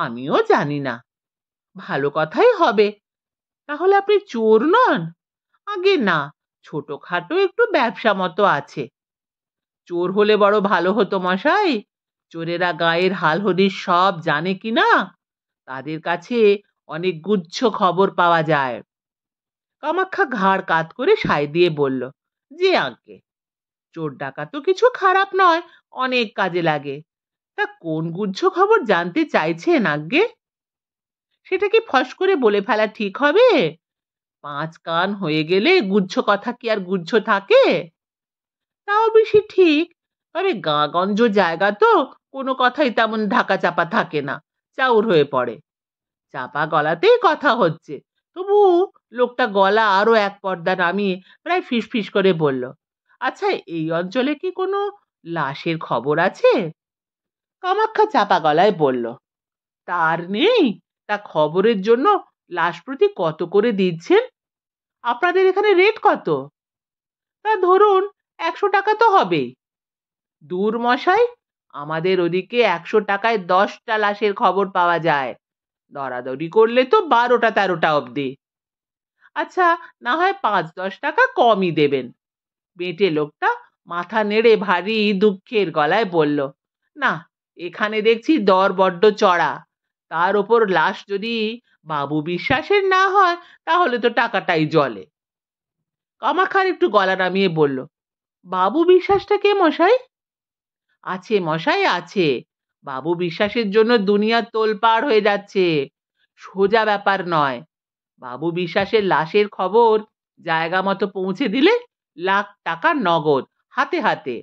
আমিও জানি না ভালো কথাই হবে তাহলে আপনি চোর নন আগে না ছোটখাটো একটু ব্যবসা মতো আছে চোর হলে বড় ভালো হতো মশাই চোরেরা গায়ের হাল হদির সব জানে কি না তাদের কাছে অনেক গুচ্ছ খবর পাওয়া যায় কামাখ্যা ঘাড় কাত করে সায় দিয়ে বলল যে আঁকে চোর তো কিছু খারাপ নয় অনেক কাজে লাগে তা কোন গুজ্জ খবর জানতে চাইছেন নাগ্যে সেটা কি ফস করে বলে ফেলা ঠিক হবে পাঁচ কান হয়ে গেলে গুচ্ছ কথা কি আর গুজ্জ থাকে তাও বেশি ঠিক তবে গঞ্জ জায়গা তো কোনো কথাই তেমন ঢাকা চাপা থাকে না চাউর হয়ে পড়ে চাপা গলাতেই কথা হচ্ছে তবু লোকটা গলা আরো এক পর্দা নামিয়ে প্রায় ফিস ফিস করে বলল আচ্ছা এই অঞ্চলে কি কোনো লাশের খবর আছে কামাক্ষা চাপা গলায় বলল তার নেই তা খবরের জন্য লাশ প্রতি কত করে দিচ্ছেন আপনাদের এখানে রেট কত তা ধরুন একশো টাকা তো হবেই দূর মশাই আমাদের ওদিকে একশো টাকায় দশটা লাশের খবর পাওয়া যায় দরাদরি করলে তো বারোটা তেরোটা অবধি আচ্ছা না হয় পাঁচ দশ টাকা কমই দেবেন বেঁটে লোকটা মাথা নেড়ে ভারী দুঃখের গলায় বলল না এখানে দেখছি দর বড্ড চড়া তার ওপর লাশ যদি বাবু বিশ্বাসের না হয় তাহলে তো টাকাটাই জলে কামাখার একটু গলা নামিয়ে বলল বাবু বিশ্বাসটা কে মশাই আছে মশাই আছে বাবু বিশ্বাসের জন্য দুনিয়া তোলপাড় হয়ে যাচ্ছে সোজা ব্যাপার নয় বাবু বিশ্বাসের লাশের খবর জায়গা মতো পৌঁছে দিলে লাখ টাকা নগদ হাতে হাতে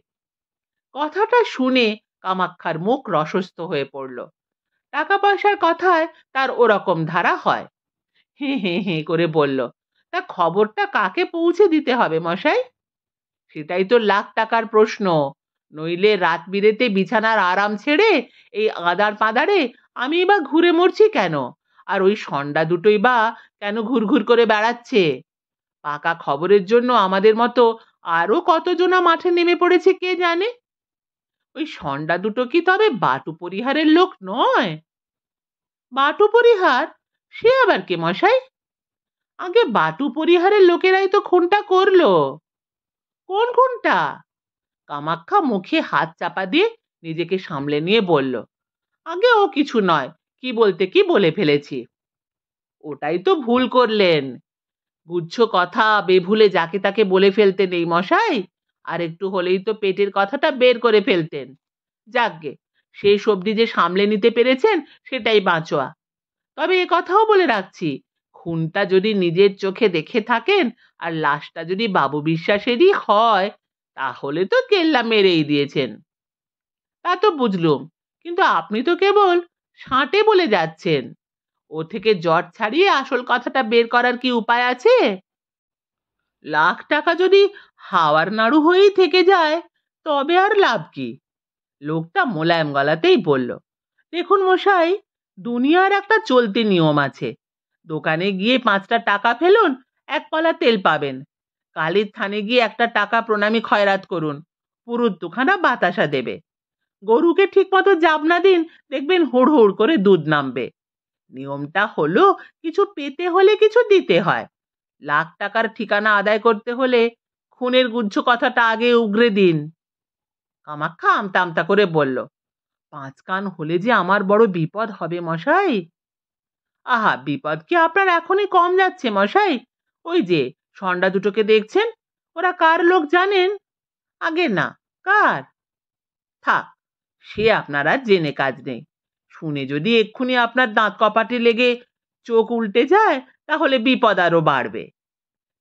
কথাটা শুনে কামাক্ষার মুখ রসস্থ হয়ে পড়ল টাকা পয়সার কথায় তার ওরকম ধারা হয় হে হে হে করে বলল তা খবরটা কাকে পৌঁছে দিতে হবে মশাই সেটাই তো লাখ টাকার প্রশ্ন নইলে রাত বিরেতে বিছানার আরাম ছেড়ে এই আদার পাদারে আমি বা ঘুরে মরছি কেন আর ওই সন্ডা দুটোই বা কেন ঘুরঘুর করে বেড়াচ্ছে পাকা খবরের জন্য আমাদের মতো আরও কতজনা মাঠে নেমে পড়েছে কে জানে ওই সন্ডা দুটো কি তবে বাটু পরিহারের লোক নয় বাটু পরিহার সে আবার কে মশাই আগে বাটু পরিহারের লোকেরাই তো খুনটা করলো কোন খুনটা কামাক্ষা মুখে হাত চাপা দিয়ে নিজেকে সামলে নিয়ে বলল আগে ও কিছু নয় কি বলতে কি বলে ফেলেছি ওটাই তো ভুল করলেন বুঝছো কথা বেভুলে যাকে তাকে বলে ফেলতেন এই মশাই আর একটু হলেই তো পেটের কথাটা বের করে ফেলতেন যাকগে সেই সবজি যে সামলে নিতে পেরেছেন সেটাই বাঁচোয়া তবে এ কথাও বলে রাখছি খুনটা যদি নিজের চোখে দেখে থাকেন আর লাশটা যদি বাবু বিশ্বাসেরই হয় তাহলে তো কেল্লা মেরেই দিয়েছেন তা তো বুঝলুম কিন্তু আপনি তো কেবল ষাঁটে বলে যাচ্ছেন ও থেকে জট ছাড়িয়ে আসল কথাটা বের করার কি উপায় আছে লাখ টাকা যদি হাওয়ার নাড়ু হয়েই থেকে যায় তবে আর লাভ কি লোকটা মোলায়েম গলাতেই বলল দেখুন মশাই দুনিয়ার একটা চলতি নিয়ম আছে দোকানে গিয়ে পাঁচটা টাকা ফেলুন এক কলা তেল পাবেন কালির থানে গিয়ে একটা টাকা প্রণামী খয়রাত করুন পুরুত দুখানা বাতাসা দেবে গরুকে ঠিক মতো জাবনা দিন দেখবেন হুড় হুড় করে দুধ নামবে নিয়মটা হলো কিছু পেতে হলে কিছু দিতে হয় লাখ টাকার ঠিকানা আদায় করতে হলে খুনের গুজ্জ কথাটা আগে উগরে দিন কামাক্ষা আমতা করে বলল পাঁচ কান হলে যে আমার বড় বিপদ হবে মশাই আহা বিপদ কি আপনার এখনই কম যাচ্ছে মশাই ওই যে সন্ডা দুটোকে দেখছেন ওরা কার লোক জানেন আগে না কার থাক সে আপনারা জেনে কাজ নেই শুনে যদি এক্ষুনি আপনার দাঁত কপাটে লেগে চোখ উল্টে যায় তাহলে বিপদ আরও বাড়বে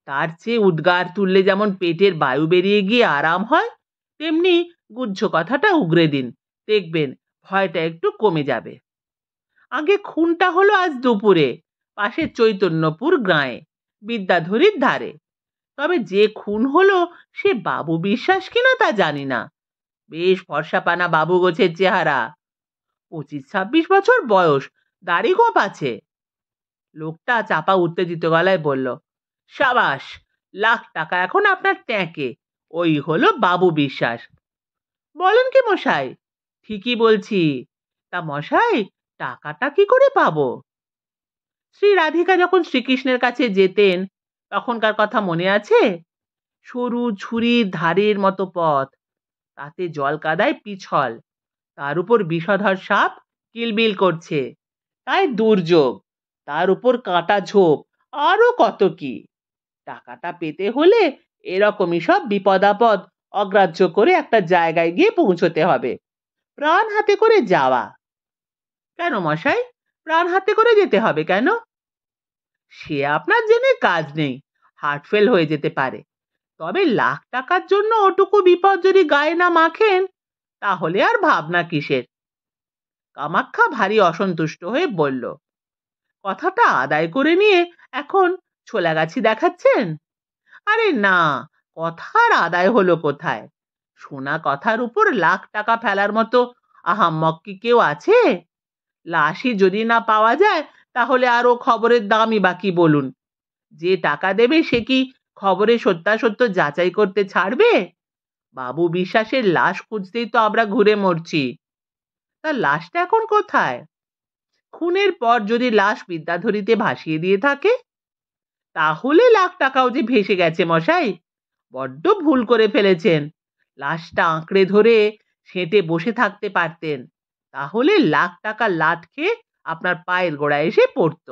তার চেয়ে উদ্গার তুললে যেমন পেটের বায়ু বেরিয়ে গিয়ে আরাম হয় তেমনি গুজ্জ কথাটা উগরে দিন দেখবেন ভয়টা একটু কমে যাবে আগে খুনটা হলো আজ দুপুরে পাশের চৈতন্যপুর গ্রাঁয়ে বিদ্যাধরীর ধারে তবে যে খুন হলো সে বাবু বিশ্বাস কিনা তা জানি না বেশ ফর্সাপানা বাবু গোছের চেহারা পঁচিশ ছাব্বিশ বছর বয়স দাড়ি গোঁপ আছে লোকটা চাপা উত্তেজিত গলায় বলল সাবাস লাখ টাকা এখন আপনার ট্যাঁকে ওই হলো বাবু বিশ্বাস বলেন কি মশাই ঠিকই বলছি তা মশাই টাকাটা কি করে পাবো শ্রী রাধিকা যখন শ্রীকৃষ্ণের কাছে যেতেন তখনকার কথা মনে আছে সরু ঝুরির ধারের মতো পথ তাতে জল কাদায় পিছল তার উপর বিষধর সাপ কিলবিল করছে তাই দুর্যোগ তার উপর কাঁটা ঝোপ আরও কত কি টাকাটা পেতে হলে এরকমই সব বিপদাপদ অগ্রাহ্য করে একটা জায়গায় গিয়ে পৌঁছতে হবে প্রাণ হাতে করে যাওয়া কেন মশাই প্রাণ হাতে করে যেতে হবে কেন সে আপনার জেনে কাজ নেই হার্ট ফেল হয়ে যেতে পারে তবে লাখ টাকার জন্য ওটুকু বিপদ যদি গায়ে না মাখেন তাহলে আর ভাবনা কিসের কামাক্ষা ভারী অসন্তুষ্ট হয়ে বলল কথাটা আদায় করে নিয়ে এখন ছোলাগাছি দেখাচ্ছেন আরে না কথার আদায় হলো কোথায় শোনা কথার উপর লাখ টাকা ফেলার মতো আহাম্মক কি কেউ আছে লাশি যদি না পাওয়া যায় তাহলে আরও খবরের দামই বাকি বলুন যে টাকা দেবে সে কি খবরে সত্যাসত্য যাচাই করতে ছাড়বে বাবু বিশ্বাসের লাশ খুঁজতেই তো আমরা ঘুরে মরছি তা লাশটা এখন কোথায় খুনের পর যদি লাশ বিদ্যাধরীতে ভাসিয়ে দিয়ে থাকে তাহলে লাখ টাকাও যে ভেসে গেছে মশাই বড্ড ভুল করে ফেলেছেন লাশটা আঁকড়ে ধরে সেঁটে বসে থাকতে পারতেন তাহলে লাখ টাকা লাট খেয়ে আপনার পায়ের গোড়ায় এসে পড়ত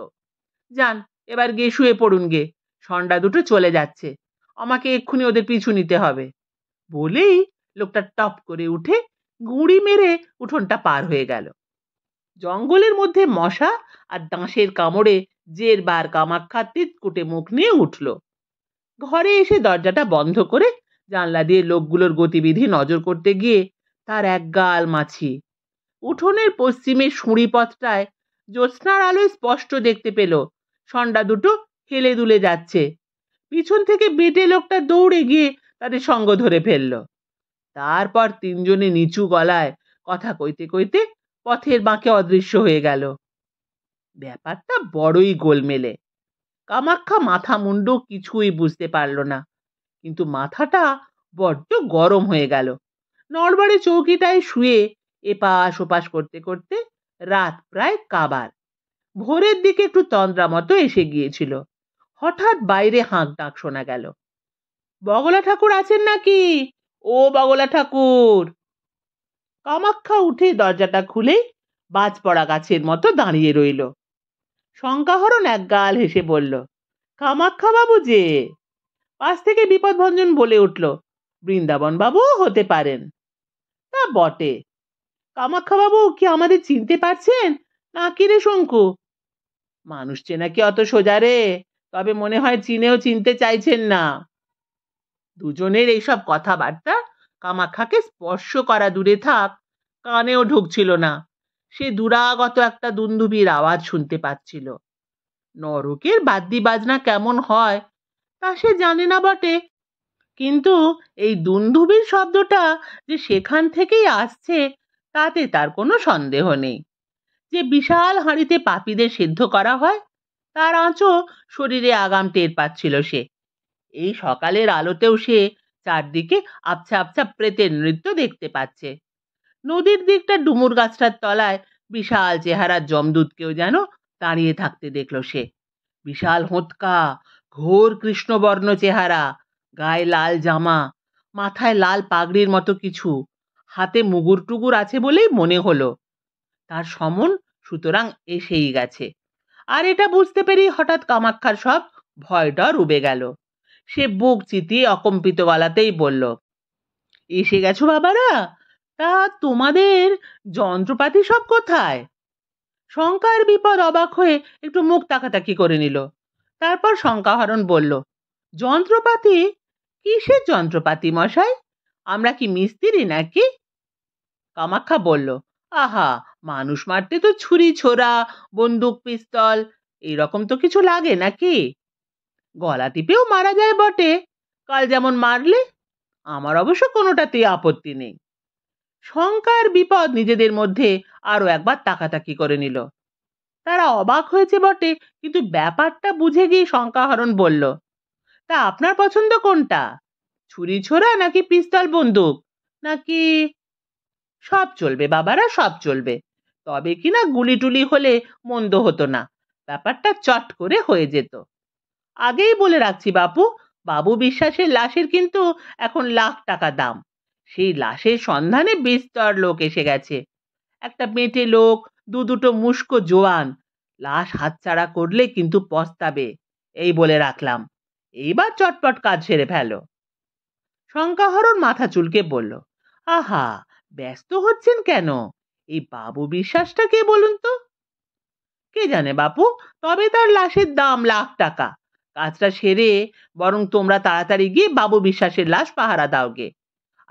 যান এবার গিয়ে শুয়ে পড়ুন গে সন্ডা দুটো চলে যাচ্ছে আমাকে এক্ষুনি ওদের পিছু নিতে হবে বলেই লোকটা টপ করে উঠে গুঁড়ি মেরে উঠোনটা পার হয়ে গেল জঙ্গলের মধ্যে মশা আর দাঁশের কামড়ে জেরবার কামাক্ষা তিতকুটে মুখ নিয়ে উঠল ঘরে এসে দরজাটা বন্ধ করে জানলা দিয়ে লোকগুলোর গতিবিধি নজর করতে গিয়ে তার এক গাল মাছি উঠোনের পশ্চিমে সুঁড়ি পথটায় জ্যোৎস্নার আলোয় স্পষ্ট দেখতে পেল সন্ডা দুটো হেলে দুলে যাচ্ছে পিছন থেকে বেটে লোকটা দৌড়ে গিয়ে তাদের সঙ্গ ধরে ফেলল তারপর তিনজনে নিচু গলায় কথা কইতে কইতে পথের বাঁকে অদৃশ্য হয়ে গেল ব্যাপারটা বড়ই গোলমেলে কামাক্ষা মাথা মুন্ড কিছুই বুঝতে পারল না কিন্তু মাথাটা বড্ড গরম হয়ে গেল নড়বাড়ি চৌকিটায় শুয়ে এপাশ ওপাশ করতে করতে রাত প্রায় কাবার ভোরের দিকে একটু তন্দ্রা মতো এসে গিয়েছিল হঠাৎ বাইরে হাঁক ডাক শোনা গেল বগলা ঠাকুর আছেন নাকি ও বগলা ঠাকুর কামাক্ষা উঠে দরজাটা খুলে বাজ পড়া গাছের মতো দাঁড়িয়ে রইল শঙ্কাহরণ এক গাল হেসে বলল কামাক্ষা বাবু যে পাশ থেকে বিপদভঞ্জন বলে উঠল বৃন্দাবন বাবু হতে পারেন তা বটে কামাক্ষা বাবু কি আমাদের চিনতে পারছেন না কি রে শঙ্কু মানুষ চেনা কি অত সোজা রে তবে মনে হয় চিনেও চিনতে চাইছেন না দুজনের এইসব কথাবার্তা কামাখ্যাকে স্পর্শ করা দূরে থাক কানেও ঢুকছিল না সে দুরাগত একটা দুন্দুবির আওয়াজ শুনতে পাচ্ছিল নরকের বাদ্যি বাজনা কেমন হয় তা সে জানে না বটে কিন্তু এই দুন্দুবির শব্দটা যে সেখান থেকেই আসছে তাতে তার কোনো সন্দেহ নেই যে বিশাল হাঁড়িতে পাপীদের সিদ্ধ করা হয় তার আঁচও শরীরে আগাম টের পাচ্ছিল সে এই সকালের আলোতেও সে চারদিকে আবছা আবছা প্রেতের নৃত্য দেখতে পাচ্ছে নদীর দিকটা ডুমুর গাছটার তলায় বিশাল চেহারার জমদূতকেও যেন দাঁড়িয়ে থাকতে দেখল সে বিশাল হোঁতকা ঘোর কৃষ্ণবর্ণ চেহারা গায়ে লাল জামা মাথায় লাল পাগড়ির মতো কিছু হাতে মুগুর টুগুর আছে বলেই মনে হলো তার সমন সুতরাং এসেই গেছে আর এটা বুঝতে পেরেই হঠাৎ কামাক্ষার সব ভয় ডর উবে গেল সে বুক চিতিয়ে অকম্পিত গলাতেই বলল এসে গেছো বাবারা তা তোমাদের যন্ত্রপাতি সব কোথায় শঙ্কার বিপদ অবাক হয়ে একটু মুখ তাকাতাকি করে নিল তারপর শঙ্কাহরণ বলল যন্ত্রপাতি কিসের যন্ত্রপাতি মশাই আমরা কি মিস্ত্রি নাকি কামাক্ষা বলল আহা মানুষ মারতে তো ছুরি ছোড়া বন্দুক পিস্তল রকম তো কিছু লাগে নাকি গলা টিপেও মারা যায় বটে কাল যেমন মারলে আমার অবশ্য কোনোটাতে আপত্তি নেই শঙ্কার বিপদ নিজেদের মধ্যে আরও একবার তাকাতাকি করে নিল তারা অবাক হয়েছে বটে কিন্তু ব্যাপারটা বুঝে গিয়ে শঙ্কাহরণ বলল তা আপনার পছন্দ কোনটা ছুরি ছোড়া নাকি পিস্তল বন্দুক নাকি সব চলবে বাবারা সব চলবে তবে কিনা গুলি টুলি হলে মন্দ হতো না ব্যাপারটা চট করে হয়ে যেত আগেই বলে রাখছি বাপু বাবু বিশ্বাসের লাশের কিন্তু এখন লাখ টাকা দাম সেই লাশের সন্ধানে বিস্তর লোক এসে গেছে একটা মেটে লোক দু দুটো মুস্কো জোয়ান লাশ হাতছাড়া করলে কিন্তু পস্তাবে এই বলে রাখলাম এইবার চটপট কাজ সেরে ফেলো শঙ্কাহরণ মাথা চুলকে বলল আহা ব্যস্ত হচ্ছেন কেন এই বাবু বিশ্বাসটা কে বলুন তো কে জানে বাপু তবে তার লাশের দাম লাখ টাকা কাজটা সেরে বরং তোমরা তাড়াতাড়ি গিয়ে বাবু বিশ্বাসের লাশ পাহারা দাওগে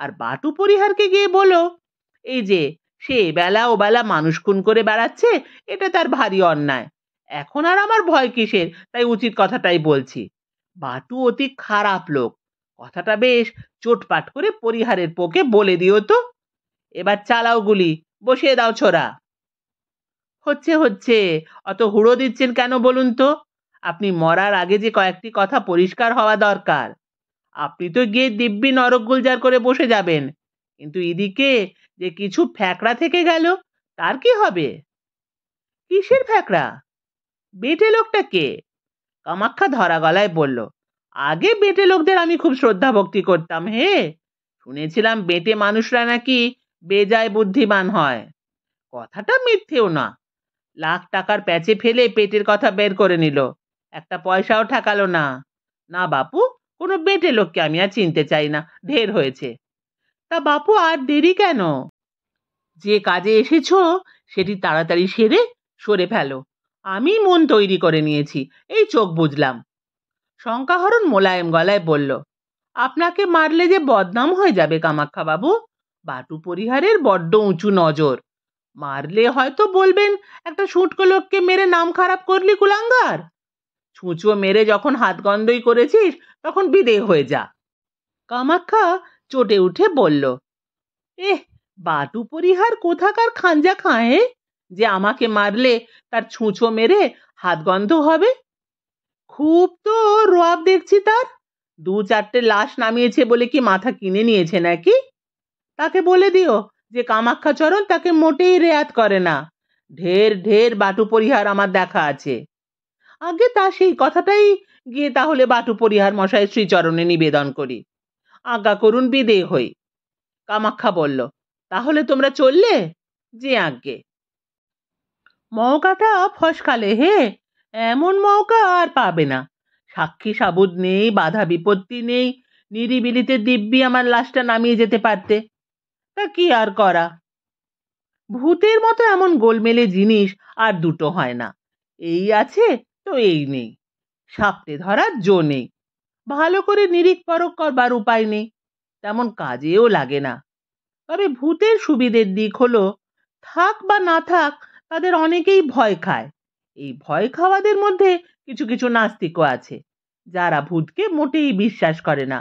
আর বাটু পরিহারকে গিয়ে বলো এই যে সে বেলা ও বেলা মানুষ খুন করে বেড়াচ্ছে এটা তার ভারী অন্যায় এখন আর আমার ভয় কিসের তাই উচিত কথাটাই বলছি বাটু অতি খারাপ লোক কথাটা বেশ চোটপাট করে পরিহারের পোকে বলে দিও তো এবার চালাও গুলি বসিয়ে দাও ছোড়া হচ্ছে হচ্ছে অত হুড়ো দিচ্ছেন কেন বলুন তো আপনি মরার আগে যে কয়েকটি কথা পরিষ্কার হওয়া দরকার আপনি তো গিয়ে দিব্যি নরক গুলজার করে বসে যাবেন কিন্তু ইদিকে যে কিছু ফ্যাকড়া থেকে গেল তার কি হবে কিসের ফ্যাকড়া বেটে লোকটা কে কামাক্ষা ধরা গলায় বলল আগে বেটে লোকদের আমি খুব শ্রদ্ধা ভক্তি করতাম হে শুনেছিলাম বেটে মানুষরা নাকি বেজায় বুদ্ধিমান হয় কথাটা মিথ্যেও না লাখ টাকার প্যাচে ফেলে পেটের কথা বের করে নিল একটা পয়সাও ঠেকালো না না বাপু কোনো বেটে লোককে আমি আর চিনতে চাই না ঢের হয়েছে তা বাপু আর দেরি কেন যে কাজে এসেছ সেটি তাড়াতাড়ি সেরে সরে ফেলো আমি মন তৈরি করে নিয়েছি এই চোখ বুঝলাম শঙ্কাহরণ মোলায়েম গলায় বলল আপনাকে মারলে যে বদনাম হয়ে যাবে কামাক্ষা বাবু বাটু পরিহারের বড্ড উঁচু নজর মারলে হয়তো বলবেন একটা সুটকো লোককে মেরে নাম খারাপ করলি কুলাঙ্গার ছুঁচো মেরে যখন হাত গন্ধই করেছিস তখন বিদেয় হয়ে যা কামাক্ষা চটে উঠে বলল এহ বাটু পরিহার কোথাকার খাঞ্জা খায়ে যে আমাকে মারলে তার ছুঁচো মেরে হাত গন্ধ হবে খুব তো রোয়াব দেখছি তার দু চারটে লাশ নামিয়েছে বলে কি মাথা কিনে নিয়েছে নাকি তাকে বলে দিও যে কামাক্ষা চরণ তাকে মোটেই রেয়াত করে না ঢের ঢের বাটু পরিহার আমার দেখা আছে আগে তা সেই কথাটাই গিয়ে তাহলে বাটু পরিহার মশাই শ্রীচরণে নিবেদন করি আজ্ঞা করুন বিদে হই কামাখ্যা বলল তাহলে তোমরা চললে যে আজ্ঞে মৌকাটা ফসকালে হে এমন মৌকা আর পাবে না সাক্ষী সাবুদ নেই বাধা বিপত্তি নেই নিরিবিলিতে দিব্যি আমার লাশটা নামিয়ে যেতে পারতে তা কি আর করা ভূতের মতো এমন গোলমেলে জিনিস আর দুটো হয় না এই আছে তো এই নেই সাপটে ধরার জো নেই ভালো করে নিরিখ পরখ করবার উপায় নেই তেমন কাজেও লাগে না তবে ভূতের সুবিধের দিক হলো থাক বা না থাক তাদের অনেকেই ভয় খায় এই ভয় খাওয়াদের মধ্যে কিছু কিছু নাস্তিকও আছে যারা ভূতকে মোটেই বিশ্বাস করে না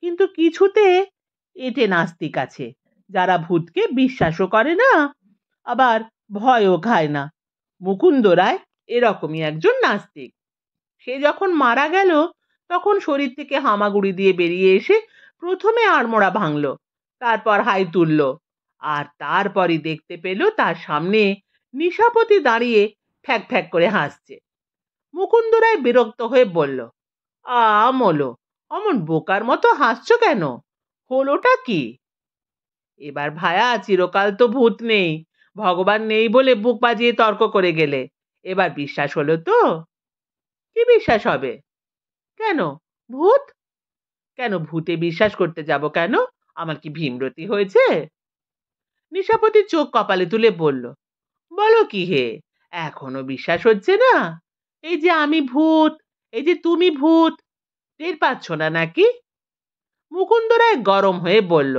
কিন্তু কিছুতে এতে নাস্তিক আছে যারা ভূতকে বিশ্বাসও করে না আবার ভয়ও খায় না মুকুন্দ রায় এরকমই একজন নাস্তিক সে যখন মারা গেল তখন শরীর থেকে হামাগুড়ি দিয়ে বেরিয়ে এসে প্রথমে আড়মোড়া ভাঙল তারপর হাই তুলল আর তারপরই দেখতে পেল তার সামনে নিশাপতি দাঁড়িয়ে ফ্যাক ফ্যাক করে হাসছে মুকুন্দরায় বিরক্ত হয়ে বলল আমল অমন বোকার মতো হাসছ কেন হলোটা কি এবার ভায়া চিরকাল তো ভূত নেই ভগবান নেই বলে বুক বাজিয়ে তর্ক করে গেলে এবার বিশ্বাস হলো তো কি বিশ্বাস হবে কেন ভূত কেন ভূতে বিশ্বাস করতে যাব কেন আমার কি ভীমরতি হয়েছে নিশাপতি চোখ কপালে তুলে বলল বলো কি হে এখনো বিশ্বাস হচ্ছে না এই যে আমি ভূত এই যে তুমি ভূত টের পাচ্ছ না নাকি মুকুন্দ রায় গরম হয়ে বলল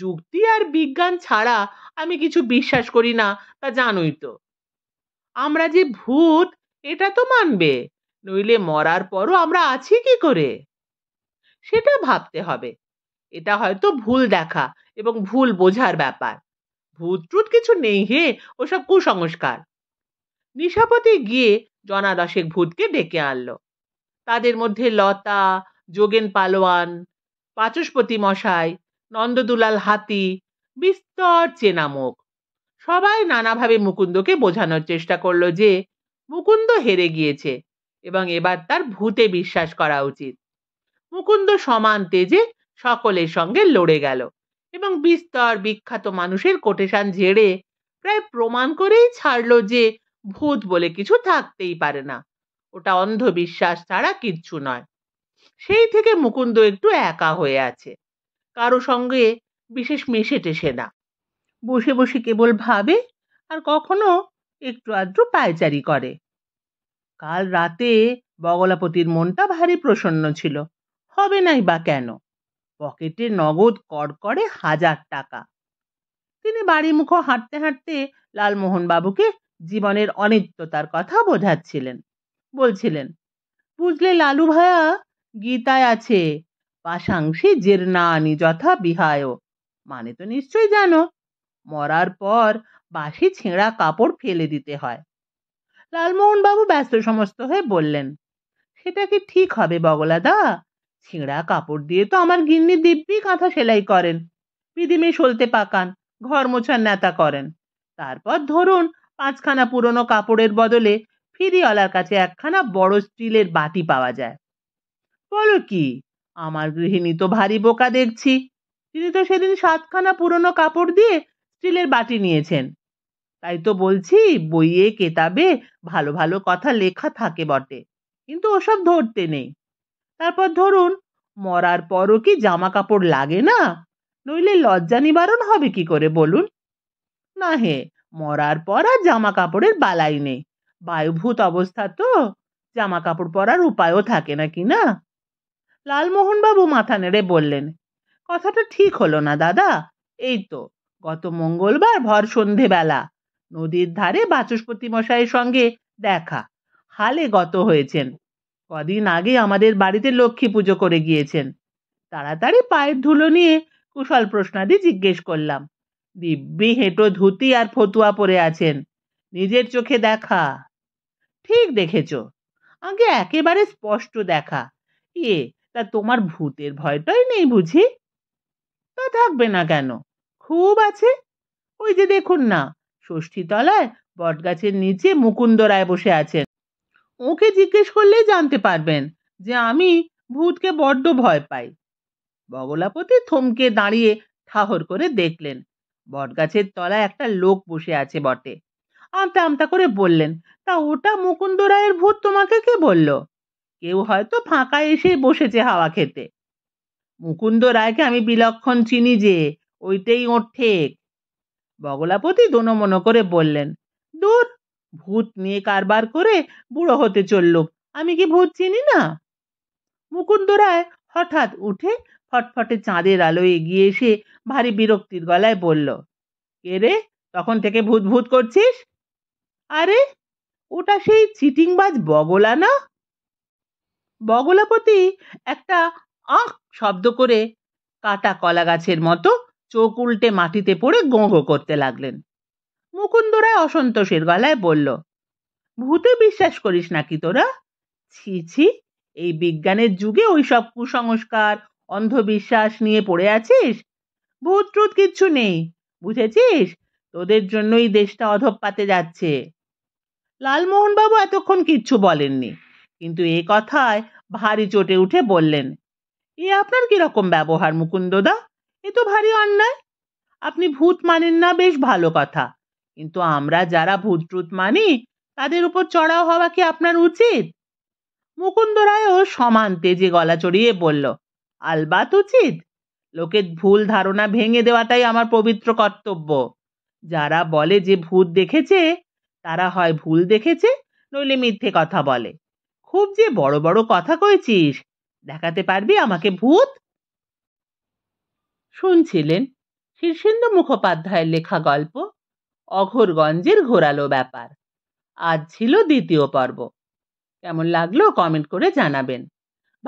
যুক্তি আর বিজ্ঞান ছাড়া আমি কিছু বিশ্বাস করি না তা জানোই তো আমরা যে ভূত এটা তো মানবে নইলে মরার পরও আমরা আছি কি করে সেটা ভাবতে হবে এটা হয়তো ভুল দেখা এবং ভুল বোঝার ব্যাপার ভূত ট্রুত কিছু নেই হে ওসব কুসংস্কার নিশাপতি গিয়ে জনাদশেক ভূতকে ডেকে আনলো তাদের মধ্যে লতা যোগেন পালোয়ান পাচস্পতি মশাই নন্দদুলাল হাতি বিস্তর চেনামুখ সবাই নানাভাবে মুকুন্দকে বোঝানোর চেষ্টা করলো যে মুকুন্দ হেরে গিয়েছে এবং এবার তার ভূতে বিশ্বাস করা উচিত মুকুন্দ সমান তেজে সকলের সঙ্গে লড়ে গেল এবং বিস্তর বিখ্যাত মানুষের কোটেশান ঝেড়ে প্রায় প্রমাণ করেই ছাড়লো যে ভূত বলে কিছু থাকতেই পারে না ওটা অন্ধবিশ্বাস ছাড়া কিচ্ছু নয় সেই থেকে মুকুন্দ একটু একা হয়ে আছে কারো সঙ্গে বিশেষ মিশে টেসে না বসে বসে কেবল ভাবে আর কখনো একটু আদ্র পায়চারি করে কাল রাতে বগলাপতির মনটা ভারী প্রসন্ন ছিল হবে নাই বা কেন পকেটে নগদ কর করে হাজার টাকা তিনি বাড়ি মুখ হাঁটতে হাঁটতে লালমোহনবাবুকে জীবনের অনিত্যতার কথা বোঝাচ্ছিলেন বলছিলেন বুঝলে লালু ভায়া গীতায় আছে পাশাংশী জীর্ণানি যথা বিহায় মানে তো নিশ্চয়ই জানো মরার পর বাসি ছেঁড়া কাপড় ফেলে দিতে হয় লালমোহনবাবু ব্যস্ত সমস্ত হয়ে বললেন সেটা কি ঠিক হবে বগলাদা ছেঁড়া কাপড় দিয়ে তো আমার গিন্নি দিব্যি কাঁথা সেলাই করেন পিদিমে সলতে পাকান ঘর মোছার নেতা করেন তারপর ধরুন পাঁচখানা পুরনো কাপড়ের বদলে ফিরিওয়ালার কাছে একখানা বড় স্টিলের বাটি পাওয়া যায় বলো কি আমার গৃহিণী তো ভারী বোকা দেখছি তিনি তো সেদিন সাতখানা পুরনো কাপড় দিয়ে স্টিলের বাটি নিয়েছেন তাই তো বলছি বইয়ে কেতাবে ভালো ভালো কথা লেখা থাকে বটে কিন্তু ওসব ধরতে নেই তারপর ধরুন মরার পরও কি জামা কাপড় লাগে না নইলে লজ্জা নিবারণ হবে কি করে বলুন না হে মরার পর আর জামা কাপড়ের বালাই নেই বায়ুভূত অবস্থা তো জামা কাপড় পরার উপায়ও থাকে না কি না লালমোহনবাবু মাথা নেড়ে বললেন কথাটা ঠিক হলো না দাদা এই তো গত মঙ্গলবার ভর সন্ধেবেলা নদীর ধারে বাচস্পতি মশাইয়ের সঙ্গে দেখা হালে গত হয়েছেন কদিন আগে আমাদের বাড়িতে লক্ষ্মী পুজো করে গিয়েছেন তাড়াতাড়ি পায়ের ধুলো নিয়ে কুশল প্রশ্নাদি জিজ্ঞেস করলাম দিব্যি হেঁটো ধুতি আর ফতুয়া পরে আছেন নিজের চোখে দেখা ঠিক দেখেছ আগে একেবারে স্পষ্ট দেখা ইয়ে তা তোমার ভূতের ভয়টাই নেই বুঝি তা থাকবে না কেন খুব আছে ওই যে দেখুন না ষষ্ঠীতলায় বটগাছের নিচে মুকুন্দ রায় বসে আছেন ওকে জিজ্ঞেস করলেই জানতে পারবেন যে আমি ভূতকে বড্ড ভয় পাই বগলাপতি থমকে দাঁড়িয়ে ঠাহর করে দেখলেন বটগাছের তলায় একটা লোক বসে আছে বটে আমতা আমতা করে বললেন তা ওটা মুকুন্দ রায়ের ভূত তোমাকে কে বলল কেউ হয়তো ফাঁকা এসে বসেছে হাওয়া খেতে মুকুন্দ রায়কে আমি বিলক্ষণ চিনি যে ওইটাই ওর ঠেক বগলাপতি মনো করে বললেন দূর ভূত নিয়ে কারবার করে বুড়ো হতে চললো আমি কি ভূত চিনি না মুকুন্দ রায় হঠাৎ উঠে ফটফটে চাঁদের আলোয় এগিয়ে এসে ভারী বিরক্তির গলায় বলল কে রে তখন থেকে ভূত ভূত করছিস আরে ওটা সেই চিটিংবাজ বগলা না বগলাপতি একটা আঁক শব্দ করে কাটা কলা গাছের মতো চোখ উল্টে মাটিতে পড়ে গোঁগো করতে লাগলেন মুকুন্দরায় অসন্তোষের গলায় বলল ভূতে বিশ্বাস করিস নাকি তোরা ছি ছি এই বিজ্ঞানের যুগে ওই সব কুসংস্কার অন্ধবিশ্বাস নিয়ে পড়ে আছিস ভূত ট্রুত কিচ্ছু নেই বুঝেছিস তোদের জন্যই দেশটা অধপাতে যাচ্ছে লালমোহনবাবু এতক্ষণ কিচ্ছু বলেননি কিন্তু এ কথায় ভারী চটে উঠে বললেন এ আপনার কিরকম ব্যবহার মুকুন্দদা এ তো ভারী অন্যায় আপনি ভূত মানেন না বেশ ভালো কথা কিন্তু আমরা যারা ভূত টুত মানি তাদের উপর চড়াও হওয়া কি আপনার উচিত মুকুন্দ রায়ও সমান তেজে গলা চড়িয়ে বলল আলবাত উচিত লোকের ভুল ধারণা ভেঙে দেওয়াটাই আমার পবিত্র কর্তব্য যারা বলে যে ভূত দেখেছে তারা হয় ভুল দেখেছে নইলে মিথ্যে কথা বলে খুব যে বড় বড় কথা কইছিস দেখাতে পারবি আমাকে ভূত শুনছিলেন শীর্ষেন্দু মুখোপাধ্যায়ের লেখা গল্প অঘোরগঞ্জের ঘোরালো ব্যাপার আজ ছিল দ্বিতীয় পর্ব কেমন লাগলো কমেন্ট করে জানাবেন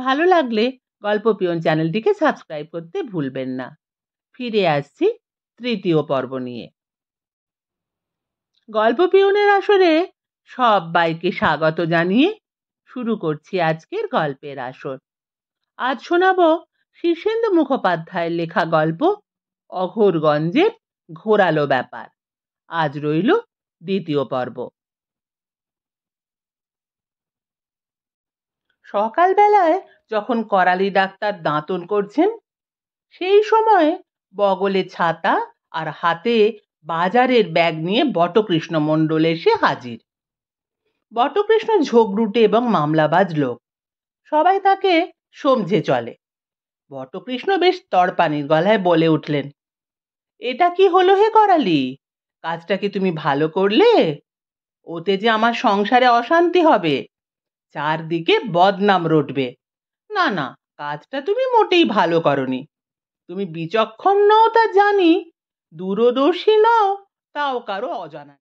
ভালো লাগলে গল্প পিয়ন চ্যানেলটিকে সাবস্ক্রাইব করতে ভুলবেন না ফিরে আসছি তৃতীয় পর্ব নিয়ে গল্প পিয়নের আসরে বাইকে স্বাগত জানিয়ে শুরু করছি আজকের গল্পের আসর আজ শোনাবো শীর্ষেন্দু মুখোপাধ্যায়ের লেখা গল্প অঘোরগঞ্জের ঘোরালো ব্যাপার আজ রইল দ্বিতীয় পর্ব সকালবেলায় যখন করালি ডাক্তার দাঁতন করছেন সেই সময় বগলে ছাতা আর হাতে বাজারের ব্যাগ নিয়ে বটকৃষ্ণ মণ্ডল এসে হাজির বটকৃষ্ণ ঝোগরুটে এবং মামলাবাজ লোক সবাই তাকে সমঝে চলে বটকৃষ্ণ বেশ তরপানির গলায় বলে উঠলেন এটা কি হলো হে করালি কাজটা কি তুমি ভালো করলে ওতে যে আমার সংসারে অশান্তি হবে চারদিকে বদনাম রটবে না না কাজটা তুমি মোটেই ভালো করনি তুমি বিচক্ষণ নও তা জানি দূরদর্শী নও তাও কারো অজানা